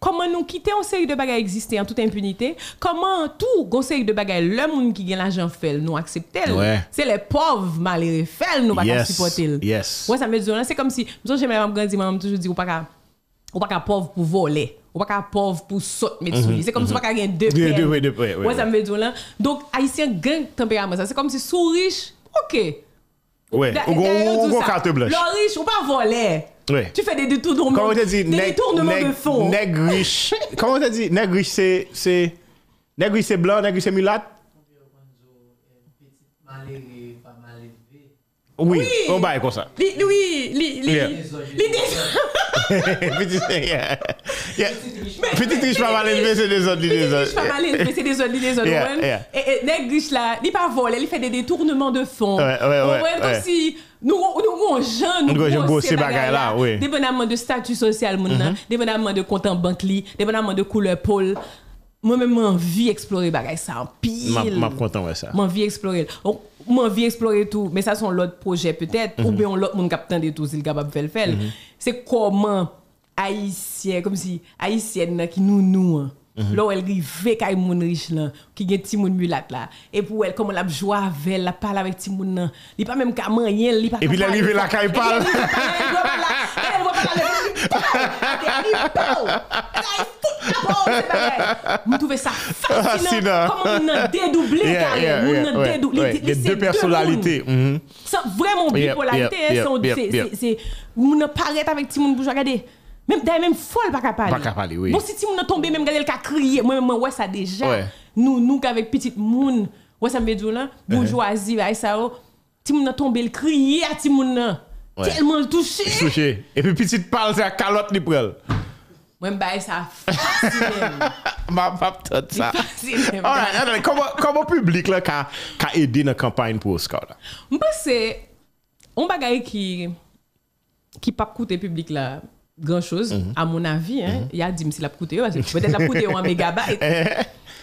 Comment nous quitter une série de bagages exister en toute impunité Comment tout, une série de bagages, le monde qui gagne l'argent fait, nous accepter il C'est les pauvres malheureux fait, nous ne pas supporter. Yes. Ouais, ça me dit, c'est comme si, je j'aime la grande dimension, je toujours dit, ou pas qu'à qu pauvre pour voler. Ou pas qu'à pauvre pour sauter mhm. C'est comme si on mhm. pas qu'à gagner deux pieds. Deux deux Ouais, ça me dit, donc, haïtien gagne tempérament, ça. C'est comme si, sous riche, ok. Ouais, ou carte blanche. Le riche, ou pas voler. Ouais. Tu fais des détournements, Comment on te dit, des détournements de fonds. Nègre Comment on te dit Nègre riche, c'est. c'est... Nègre riche, c'est blanc, nègre c'est mulat. Oui, on va comme ça. Li, oui, li, li, yeah. Petite yeah. yeah. riche pas mal élevé, c'est des autres. Petit riche pas mal élevé, c'est des autres, des autres. Et, et nègre riche là, il pas volé, il fait des détournements de fond. Ouais, ouais, ouais. Ou ouais. comme si nous, nous, on jeune, nous, ces bagages là, Dépendamment de statut social, mhm. de compte en banque, de couleur pôle. Moi-même, envie d'explorer ça pile. Je ça. Envie Envie d'explorer tout. Mais ça, c'est l'autre projet peut-être. Mhm. Ou bien de tout, est capable mhm. C'est comment haïtien, comme si haïtienne qui nous nous. Hein. Mhm. Là où elle vivait avec les riche riches, qui Et pour elle, comme elle a avec elle, elle parle avec pas même qu'à rien, Et puis elle là parle !» elle parle. ça fascinant. on a dédoublé Les deux personnalités. Mhm. C'est vraiment bipolarité. C'est. On paraît avec Regardez. Même d'ailleurs, même folle, pas capable. Pas capable, oui. Bon, si tu m'as tombé, même regardez le cas crier. Moi, moi, ouais, ça déjà. Nous, nous, qu'avec petite moun, ouais, ça me dit là, uh-huh. bourgeoisie, uh -huh. ça, oh. tu m'as tombé, le crier à tu Tellement touché. Touché. Et puis, petite parle, c'est la calotte, ni prel. Moi, je ça ma Ma pape tout ça. Alright All right, comment comment public là qui a aidé dans la campagne pour Oscar là? Je pense on un qui qui pas coûter public là grand chose, mhm. à mon avis. Hein, mhm. Il y a dit si la que peut-être la coûté en mégabyte.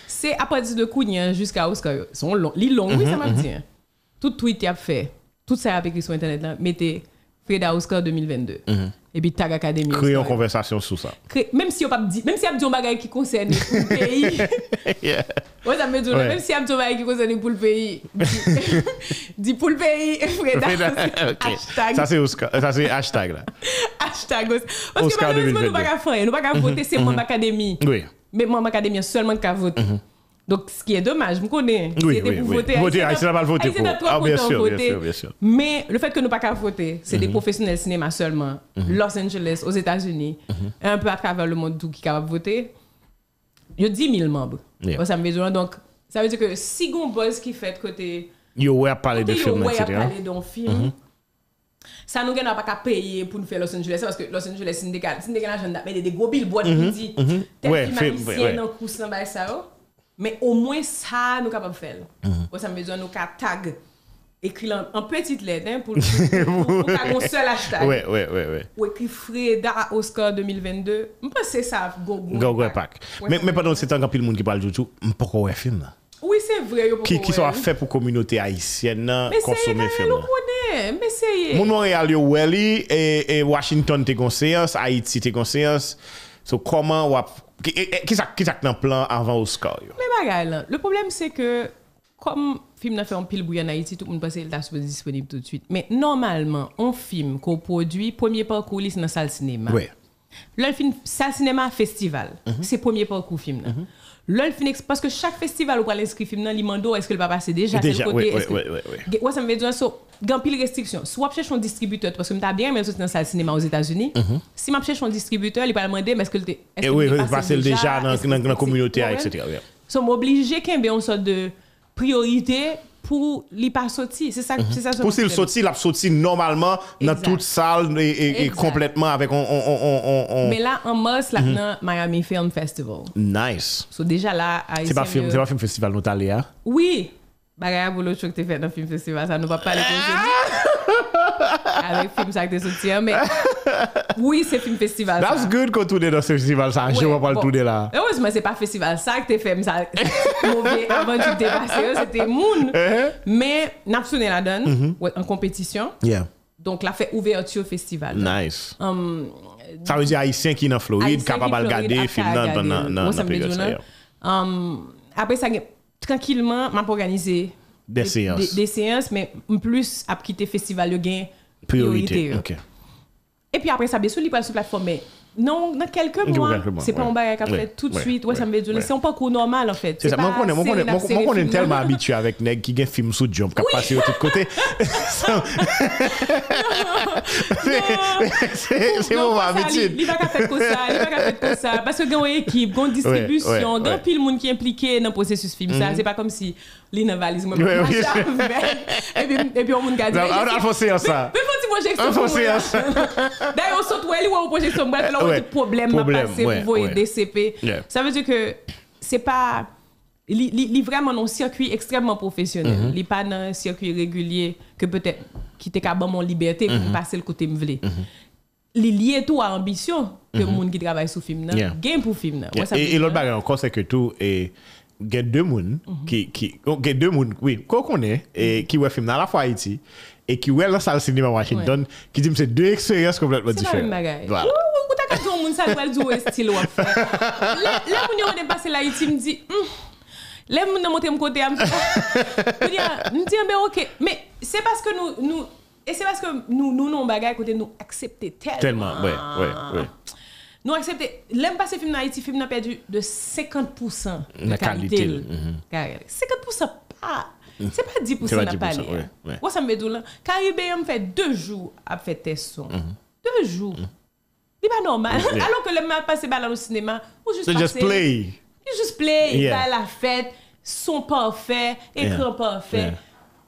C'est à partir de Kounien hein, jusqu'à Oscar. C'est long, oui, mhm, ça m'a dit. Hein. Tout tweet a fait, tout ça a écrit sur Internet, mettez Freda Oscar 2022 et puis Tag Academy. Créer une conversation sur ça. Même si on pas dit, même si on dit un bagage qui concerne le pays. yeah. Ouais, ça me dit, même si on dit un bagage qui concerne pour le pays. Dis pour le pays, Freda. Hashtag. Ça c'est ça c'est hashtag là. hashtag. Parce que malheureusement nous pas faire, nous pas voter c'est mon mm-hmm. académie. Oui. Mais mon académie seulement qu'à voter. Mm-hmm. Donc, ce qui est dommage, vous connaissez. Hein. Oui, oui, pour oui. Voter, voter Ah, ah, ah bien pas voter. Mais le fait que nous pas qu'à voter, c'est des mhm. professionnels cinéma seulement. Mhm. Los Angeles, aux États-Unis, mhm. un peu à travers le monde tout qui capable voter. Il y a 10 000 membres. Ça me besoin. Donc, ça veut dire que si on boss qui fait côté. Yo, ouais, parler de film, etc. d'un film. Ça nous gagne pas qu'à payer pour nous faire Los Angeles parce que Los Angeles, c'est une des Il y a des gros boîtes qui disent. qui film haïtien dans un coussin, bah, oh mais au moins ça, nous sommes capables de faire. Nous mhm. ça besoin de nous tag écrit en, petite lettre hein, pour, pour, seul hashtag. Oui, oui, oui. Ouais. Ou écrit Freda Oscar 2022. Je pense que c'est ça, Gorgon. Pack. Mais, mais pendant ce temps, quand il y a monde qui parle du tout, pourquoi on film Oui, c'est vrai. Qui, qui sont faire pour la communauté haïtienne consommer film. Mais c'est. Mon Montréal, Welly et, et Washington, t'es conscience, Haïti, t'es conscience. So, comment Qu'est-ce Qui a dans plan avant Oscar Mais bagaille, le problème c'est que comme film n'a fait un pile bruit en Haïti, tout le monde pensait qu'il était disponible tout de suite. Mais normalement, on film qu'on produit, premier parcours, c'est dans salle cinéma. Oui. Le film, salle cinéma, festival, mhm. c'est premier parcours film. Le mhm. film, parce que chaque festival où on inscrit film, il l'imando, oh, est-ce qu'il va passer déjà Déjà, oui, oui, oui, oui, oui. Ouais, ça me veut dire, gan pile restriction. Si je cherche un distributeur, parce que je bien mais dans le cinéma aux États-Unis, mhm. si je cherche un distributeur, il va demander mais est-ce que le déjà dans la communauté, etc. Donc je obligés qu'il bien ait une sorte de priorité pour ne pas sortir. C'est ça, mhm. c'est ça Pour s'il sort, il sortir normalement dans toute salle et, complètement avec on, Mais là, en mars, là, mhm. a le Miami Film Festival. Nice. So, déjà là, C'est pas film, c'est pas film festival, nous hein? Oui. Bagay a boulot que tu fait dans le film festival, ça ne va pas les Avec film ça que tu mais oui, c'est film festival. That's ça. good dans festival, ça. je vais pas le là. c'est pas festival ça que tu fait, ça avant c'était moon. Uh-huh. Mais donne mm-hmm. en compétition. Donc, la fait ouverture festival. Nice. Um, ça veut dire haïtien qui est en Floride, capable de regarder film dans Après ça, tranquillement, m'a organisé des séances. Des, séances, mais plus après quitter le festival de gain. Priorité. Et puis après ça, bien sûr, il sur la plateforme, mais non, dans quelques mois. C'est pas un bagage a fait tout de suite. Ouais, ça me C'est un peu normal, en fait. C'est ça. Moi, on est tellement habitué avec Neg qui gagne film sous jump, qui passé de tous côtés. C'est mon habitude. Il va pas faire comme ça. pas faire comme ça. Parce que, y a une équipe, une distribution, il y a pile monde qui est impliqué dans le processus film. Mhm. C'est pas comme si. Lina valise m'a Et puis et ben on garde. Alors, on va faire ça. Ben faut que je te formule. On va faire ça. Dès au tout relieu au projecteur, bref, là on a tout problème pour voyer DCP. Ça veut dire que c'est pas il il vraiment un circuit extrêmement professionnel, mm-hmm. il est pas dans un circuit régulier que peut-être qui te cabbon liberté pour mm-hmm. passer le côté m'vle. Il est tout à ambition que mm-hmm. monde qui travaille sous film là, gain pour film Et l'autre bagarre encore c'est que tout est il y a deux personnes mhm. qui oh, ont et mhm. qui film la fois Haïti et qui wè la le cinéma Washington qui dit c'est deux expériences complètement différentes voilà le ou me dit les gens ont mon côté me mais oh. ben, OK mais c'est parce que nous nous et c'est parce que nous nous non bagaille côté nous accepter tellement nous acceptons. L'aime passé film d'Haïti, Haïti, film a perdu de 50% de la qualité. 50% pas. Mhm. C'est pas 10% n'a pas parlé. Hein. Moi, ça me dit là. Caribéen fait deux jours à faire tes sons. Mm Deux jours. n'est mhm. C'est pas normal. Alors que le mal passé balle au cinéma, ou juste so just play. Il just play. Yeah. la fête, son parfait, écran parfait.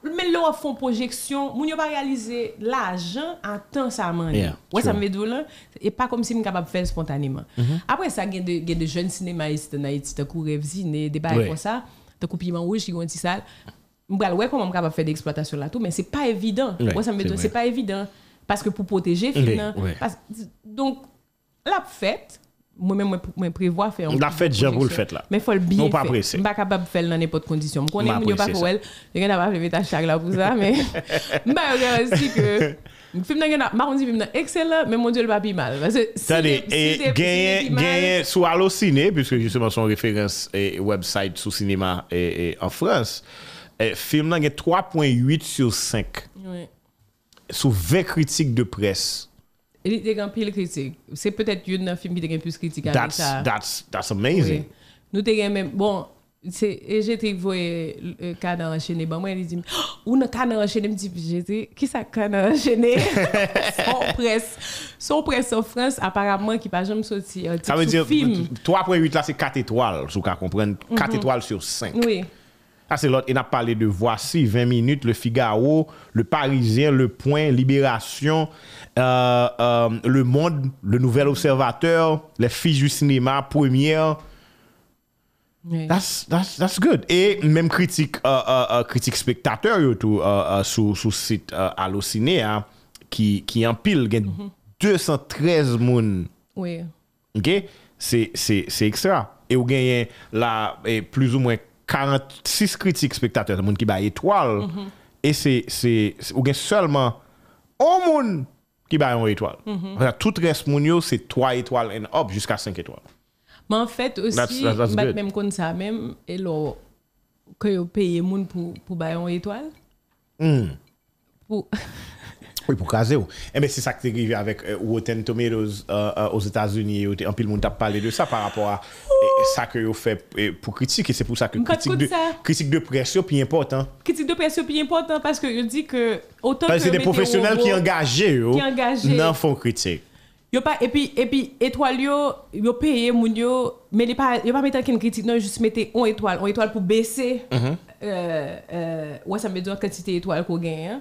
Mais là, on fait projection, on ne pas réaliser l'argent hein, en temps ça m'a ça me dit, hein. et pas comme si je capable de faire spontanément. Mm-hmm. Après ça, il y a des jeunes cinémastes en Haïti, des ont de des bails comme ça, des coups de rouge qui ont dit ça. Je ne comment je capable de faire d'exploitation là tout, mais ce n'est pas évident. Ouais, ça me dit, ce n'est pas évident. Parce que pour protéger, finalement. Donc, la fête moi-même, je prévois faire. La fête, j'ai vous le faire là. Mais il faut le bien. Non, pas pressé. Je ne suis pas capable de faire dans n'importe quelle condition. Je ne connais pas pour elle. Je ne pas lever ta là pour ça, mais. Je regarde aussi que. Je film est excellent, mais mon Dieu, le pas mal. Attendez, et gagner sur Ciné, puisque justement son référence et website sur cinéma en France, le eh, film est 3,8 sur 5. Sous 20 critiques de presse. Il te un pil critique. C'est peut-être une film ki te plus critique avik That's, that's amazing. Nous avons même bon, c'est e jete voye kanan anchene, ban mwen li di, oh, ou un kanan enchaîné mi di, jete, qui ça canard enchaîné son presse son presse en France, apparemment qui pas jamais sorti euh, Ça veut 3.8 là c'est 4 étoiles je ka comprendre 4 mhm. étoiles sur 5. Oui. Ase ah, lot en a pale de voasi, 20 minutes, le Figaro, le Parisien, le Point, Libération, euh, euh, le Monde, le Nouvel Observateur, le Fiju Cinéma, Première. That's good. Et même critique euh, spectateur yotou sou site Allociné, qui empile, gen, 213 moun. Oui. Ok, c'est extra. Et ou gen yon, la, plus ou moins... 46 critiques spectateurs, le monde qui bat étoile. Mhm. Et c'est, seulement un monde qui bat une étoile. Mhm. Tout le Tout reste c'est 3 étoiles et up jusqu'à 5 étoiles. Mais en fait, aussi, bah, même comme ça, même, et là, que vous payez monde pour, pour une étoile. Hmm. Pour. Ou pou kaze ou. Eme eh se sak te grivi avèk euh, ou o ten tome yo os Etats-Unis euh, euh, ou te anpil moun tap pale de sa par rapport sa ke yo fè pou kritik. E se pou sa ki kritik de presyo pi importan. Kritik de presyo pi importan paske yo di ke otan ki yo mette yo ou. Paske yo de profesyonel ki engaje yo. Ki engaje. Nan fon kritik. Yo pa, epi, epi, etwal yo yo peye moun yo, me li pa yo pa mette yon kritik. Non, yo just mette 1 etwal. 1 etwal pou bese ou sa mèdou an kantite etwal ko genye.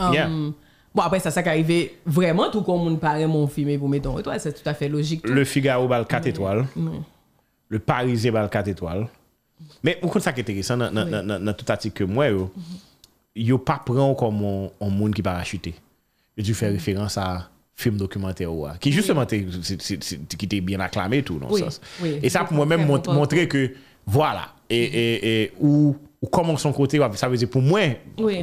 Um, bon, après, ça, ça qui arrivé vraiment tout comme on paraît mon film pour mettre en toi, C'est tout à fait logique. Le Figaro bal 4 étoiles. Le Parisien bal 4 étoiles. Mais vous comprenez ça qui est intéressant dans, que moi, yo, mm-hmm. yo a pas prendre comme un, monde qui j'ai Je fais mm-hmm. référence à film documentaire qui justement qui était bien acclamé tout dans sens. Et ça pour moi-même montrer que voilà et, et où ou comment son côté, ça veut dire pour moi,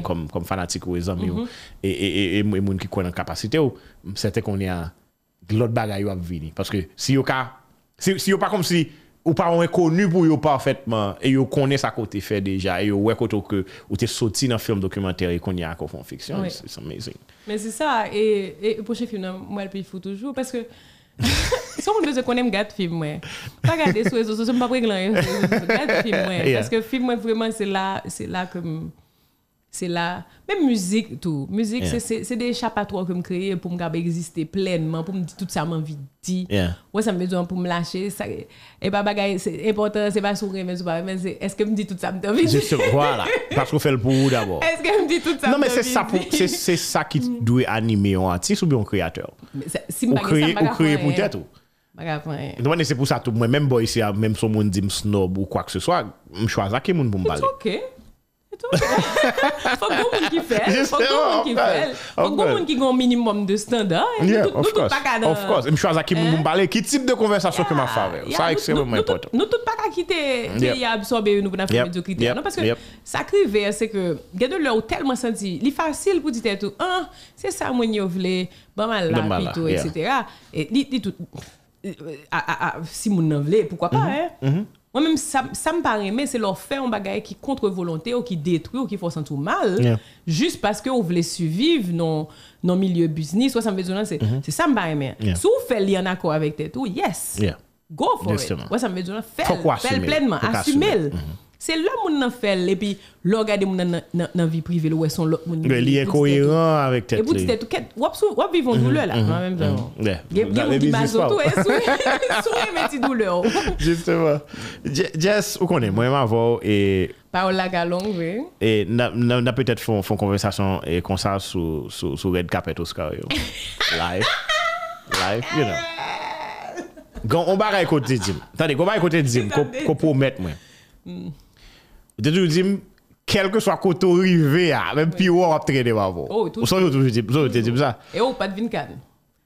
comme, comme fanatique ou les amis, mhm. et, et, et, et, et qui connaît la capacité, c'est qu'on est à l'autre bagaille à venir. Parce que si cas si, si pas comme si ou pas on est connu pour vous parfaitement, et vous connaissez sa côté fait déjà, et vous voyez que vous t'es sorti dans film documentaire et qu'on y a encore fiction, c'est amazing. Mais c'est ça, et, pour le prochain film, moi, il faut toujours, parce que Si on veut qu'on aime garder film pas film vraiment c'est c'est là même musique tout musique c'est c'est des échappatoires que me crée pour me exister pleinement pour me dire tout ça m'envie dit dire. ouais ça me besoin pour me lâcher ça et pas bagaille c'est important c'est pas sourire mais c'est est-ce que me dit tout ça me envie juste voilà parce qu'on fait le pour d'abord est-ce que me dit tout ça non mais c'est ça c'est c'est ça qui doit animer un artiste ou un créateur mais ça, si me créer ou créer pour tête non, mais c'est pour ça tout moi même boy si même son monde dit snob ou quoi que ce soit, je choisis qui monde pour me parler. Fok goun moun ki fèl, fok goun moun ki fèl, fok goun moun ki goun minimum de standan Of course, of course, m chwaza ki m mou mbale, ki tip de konversasyon ki m a fave Noutout paka ki te ya absorbe yon nou pou nan fèl mediokrite Sakri ver se ke gade lè ou telman senti, li fasil pou ditè tou An, se sa mwen yo vle, banman la, bitou, etc Li tout, si moun nan vle, poukwa pa, eh Moi-même, ça, me paraît, mais c'est leur faire un bagage qui contre volonté ou qui détruit ou qui fait tout mal, juste parce qu'on voulait survivre dans le milieu business. Soit ça me mm-hmm. c'est ça me paraît, mais si vous faites lien accord avec tes tout, yes, go for it. Ouais, ça me faire faire pleinement, assumez-le. Mm-hmm. C'est là mon a fait. Et puis, l'on mon dans la vie privée, où sont l'autre monde. Le lien cohérent avec tête. Et vous dites, vous vivez une mhm, douleur là, en mhm. même temps. Il y a des bases autour, sourire, mais petite douleur. Justement. Jess, où qu'on est, moi, voix et. Paola Galong, oui. Et n'a peut-être fait une conversation comme ça sur Red Carpet Oscar. Live. Live, you know. On va écouter Jim. Attendez, on va écouter Dim. Qu'on promette, moi. Mm. Je toujours dire, quel que soit côté arrivé, ah, même pire, on va traîner ma voix. Oh, tout. Vous toujours ça. Et oh, pas de vincan.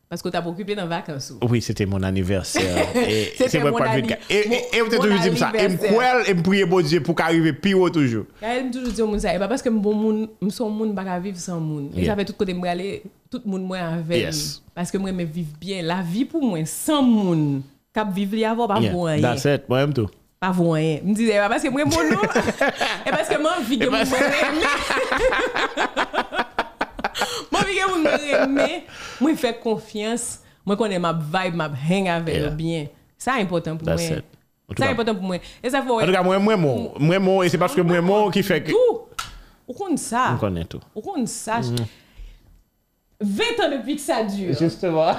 Parce que tu as occupé dans vacances. Oui, c'était mon anniversaire. et pas de anniversaire. Et vous avez toujours ça. Et quoi, et me prier bon Dieu pour qu'arrive pire toujours. Elle me toujours dit mon ça. Et pas parce que bon monde, mon monde monde pas vivre sans monde. Et j'avais tout côté me aller tout monde moi avec. Parce que moi me vivre bien la vie pour moi sans monde. Cap vivre avant pas bon That's it, moi même tout pas Je me disais, eh, parce que moi, mon nom, et eh, parce que moi, je eh, vis que mon Moi, je que moi, je fais confiance. Moi, je connais ma vibe, ma hang avec le bien. Ça, c'est important pour moi. Ça, c'est important pour moi. ça, En tout cas, moi, moi, moi, et c'est parce que moi, moi, qui fait que... Tout. On connaît ça. On connaît tout. 20 ans depuis que ça dure. Justement.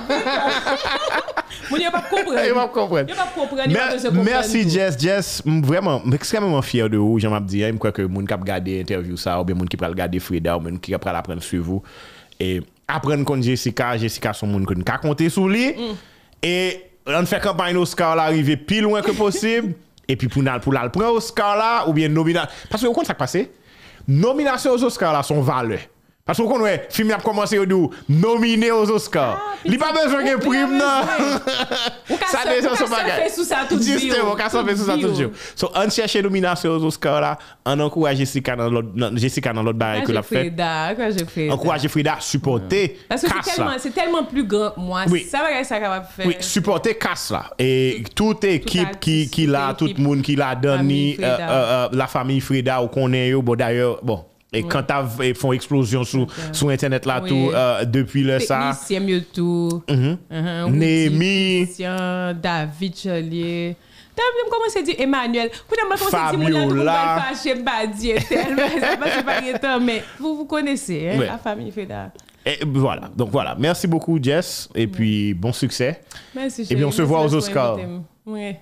Vous n'avez pas compris. Vous pas compris. Vous pas compris. Merci Jess. Jess, vraiment, extrêmement fier de vous. Je dire, je crois que les gens qui ont regardé l'interview, ou bien les gens qui ont regardé Frida, ou bien qui ont apprendre sur vous. Et apprendre contre Jessica, Jessica, son monde qui a compté sur lui. Et on fait campagne Oscar, l'arrivée plus loin que possible. Et puis pour, pour prendre Oscar ou bien nomination. Parce que vous comprenez ce qui passé? Nomination aux Oscars là sont valeurs. Pasou kon wè, film la ah, pou komanse euh, euh, euh, yo dou, nomine oz oskar. Li pa bezongen prim nan. Ou kasa fè sou sa tout diyo. Juste, ou kasa fè sou sa tout diyo. So, an chèche nominase oz oskar la, an ankouwaje Jessica nan lot barèkou la fè. Ankouwaje Frida, ankouwaje Frida. Ankouwaje Frida, supporte kas la. Pasou se telman, se telman plu gan mwa. Sa bagay sa kapap fè. Oui, supporte kas la. Et tout ekip ki la, tout moun ki la dani la fami Frida ou konen yo. Bo dayo, bon. Et quand ils font explosion sur, Internet là, tout, euh, depuis le ça. Mhm. Uh-huh. Nemi, Némi. David Chalier. T'as commencé dit Emmanuel vous vous connaissez, hein, la famille Feda. Et voilà, donc voilà. Merci beaucoup, Jess. Et puis, bon succès. Et puis, on se voit aux Oscars. Oui.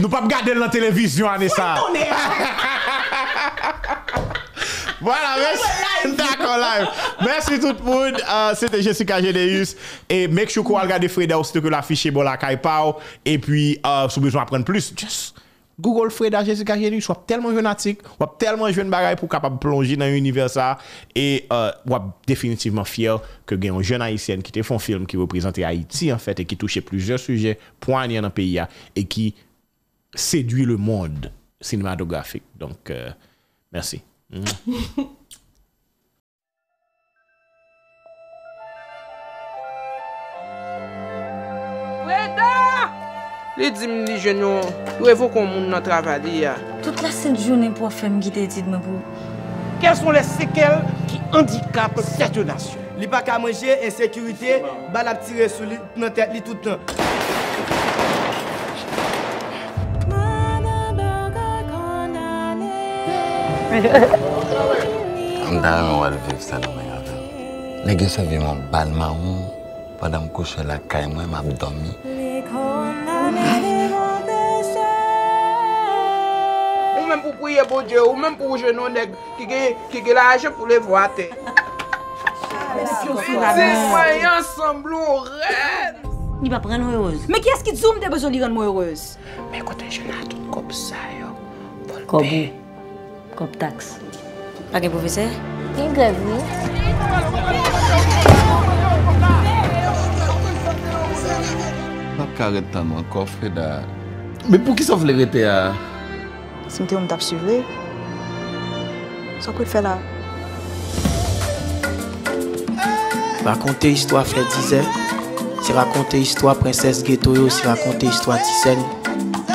Nous pas regarder la télévision, ça. Voilà, merci. D'accord, live. Merci tout le monde. Euh, c'était Jessica Geneus. Et make sure vous de Freda aussi que l'affiche est bon la Kaipao. Et puis, euh, si vous besoin apprendre plus, just Google Freda Jessica Gédéus. Vous tellement jeunatique, vous tellement jeune bagaille pour capable plonger dans l'univers ça. Et euh, vous êtes définitivement fier que vous un jeune haïtien qui fait un film qui représente Haïti en fait et qui touche plusieurs sujets poignants dans le pays et qui séduit le monde cinématographique. Donc, merci. Mwè da! Li di mn li jenyon, dwe vo kon moun nan travadi ya. Tout la sè di yonè pou a fèm gida edid mè bou. Kèl son le sekel ki andikap kòp sèk yo nasyon? Li pa kamanje, ensekirite, bal ap tire sou li nan tèk li toutan. Mwè da! Am da yon wad viv sa do mwen yave Lè gen se vi mwen ban ma ou Padam kouche lakay mwen mabdomi Ou mèm pou kouye bou dje ou mèm pou ouje nou neg Ki ge la aje pou le vwate E dis mayan semblou ren Ni pa pren mwen yoz Mè kè eski tzoum de bezo li ren mwen yoz Mè kote jenatoun kopsa yo Kobi Kop taks. A gen poufese? Yon grevou. Mwen kare tan mwen kofre da. Mwen pou ki sa flerete a? Sente ou mwen tap suve. Sa kou fela. Rakonte histwa fler dizen. Si rakonte histwa prinses geto yo. Si rakonte histwa disen.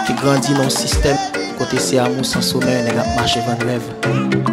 Ki grandi nan sistem. Koti siya mousan soume negatma chevan lev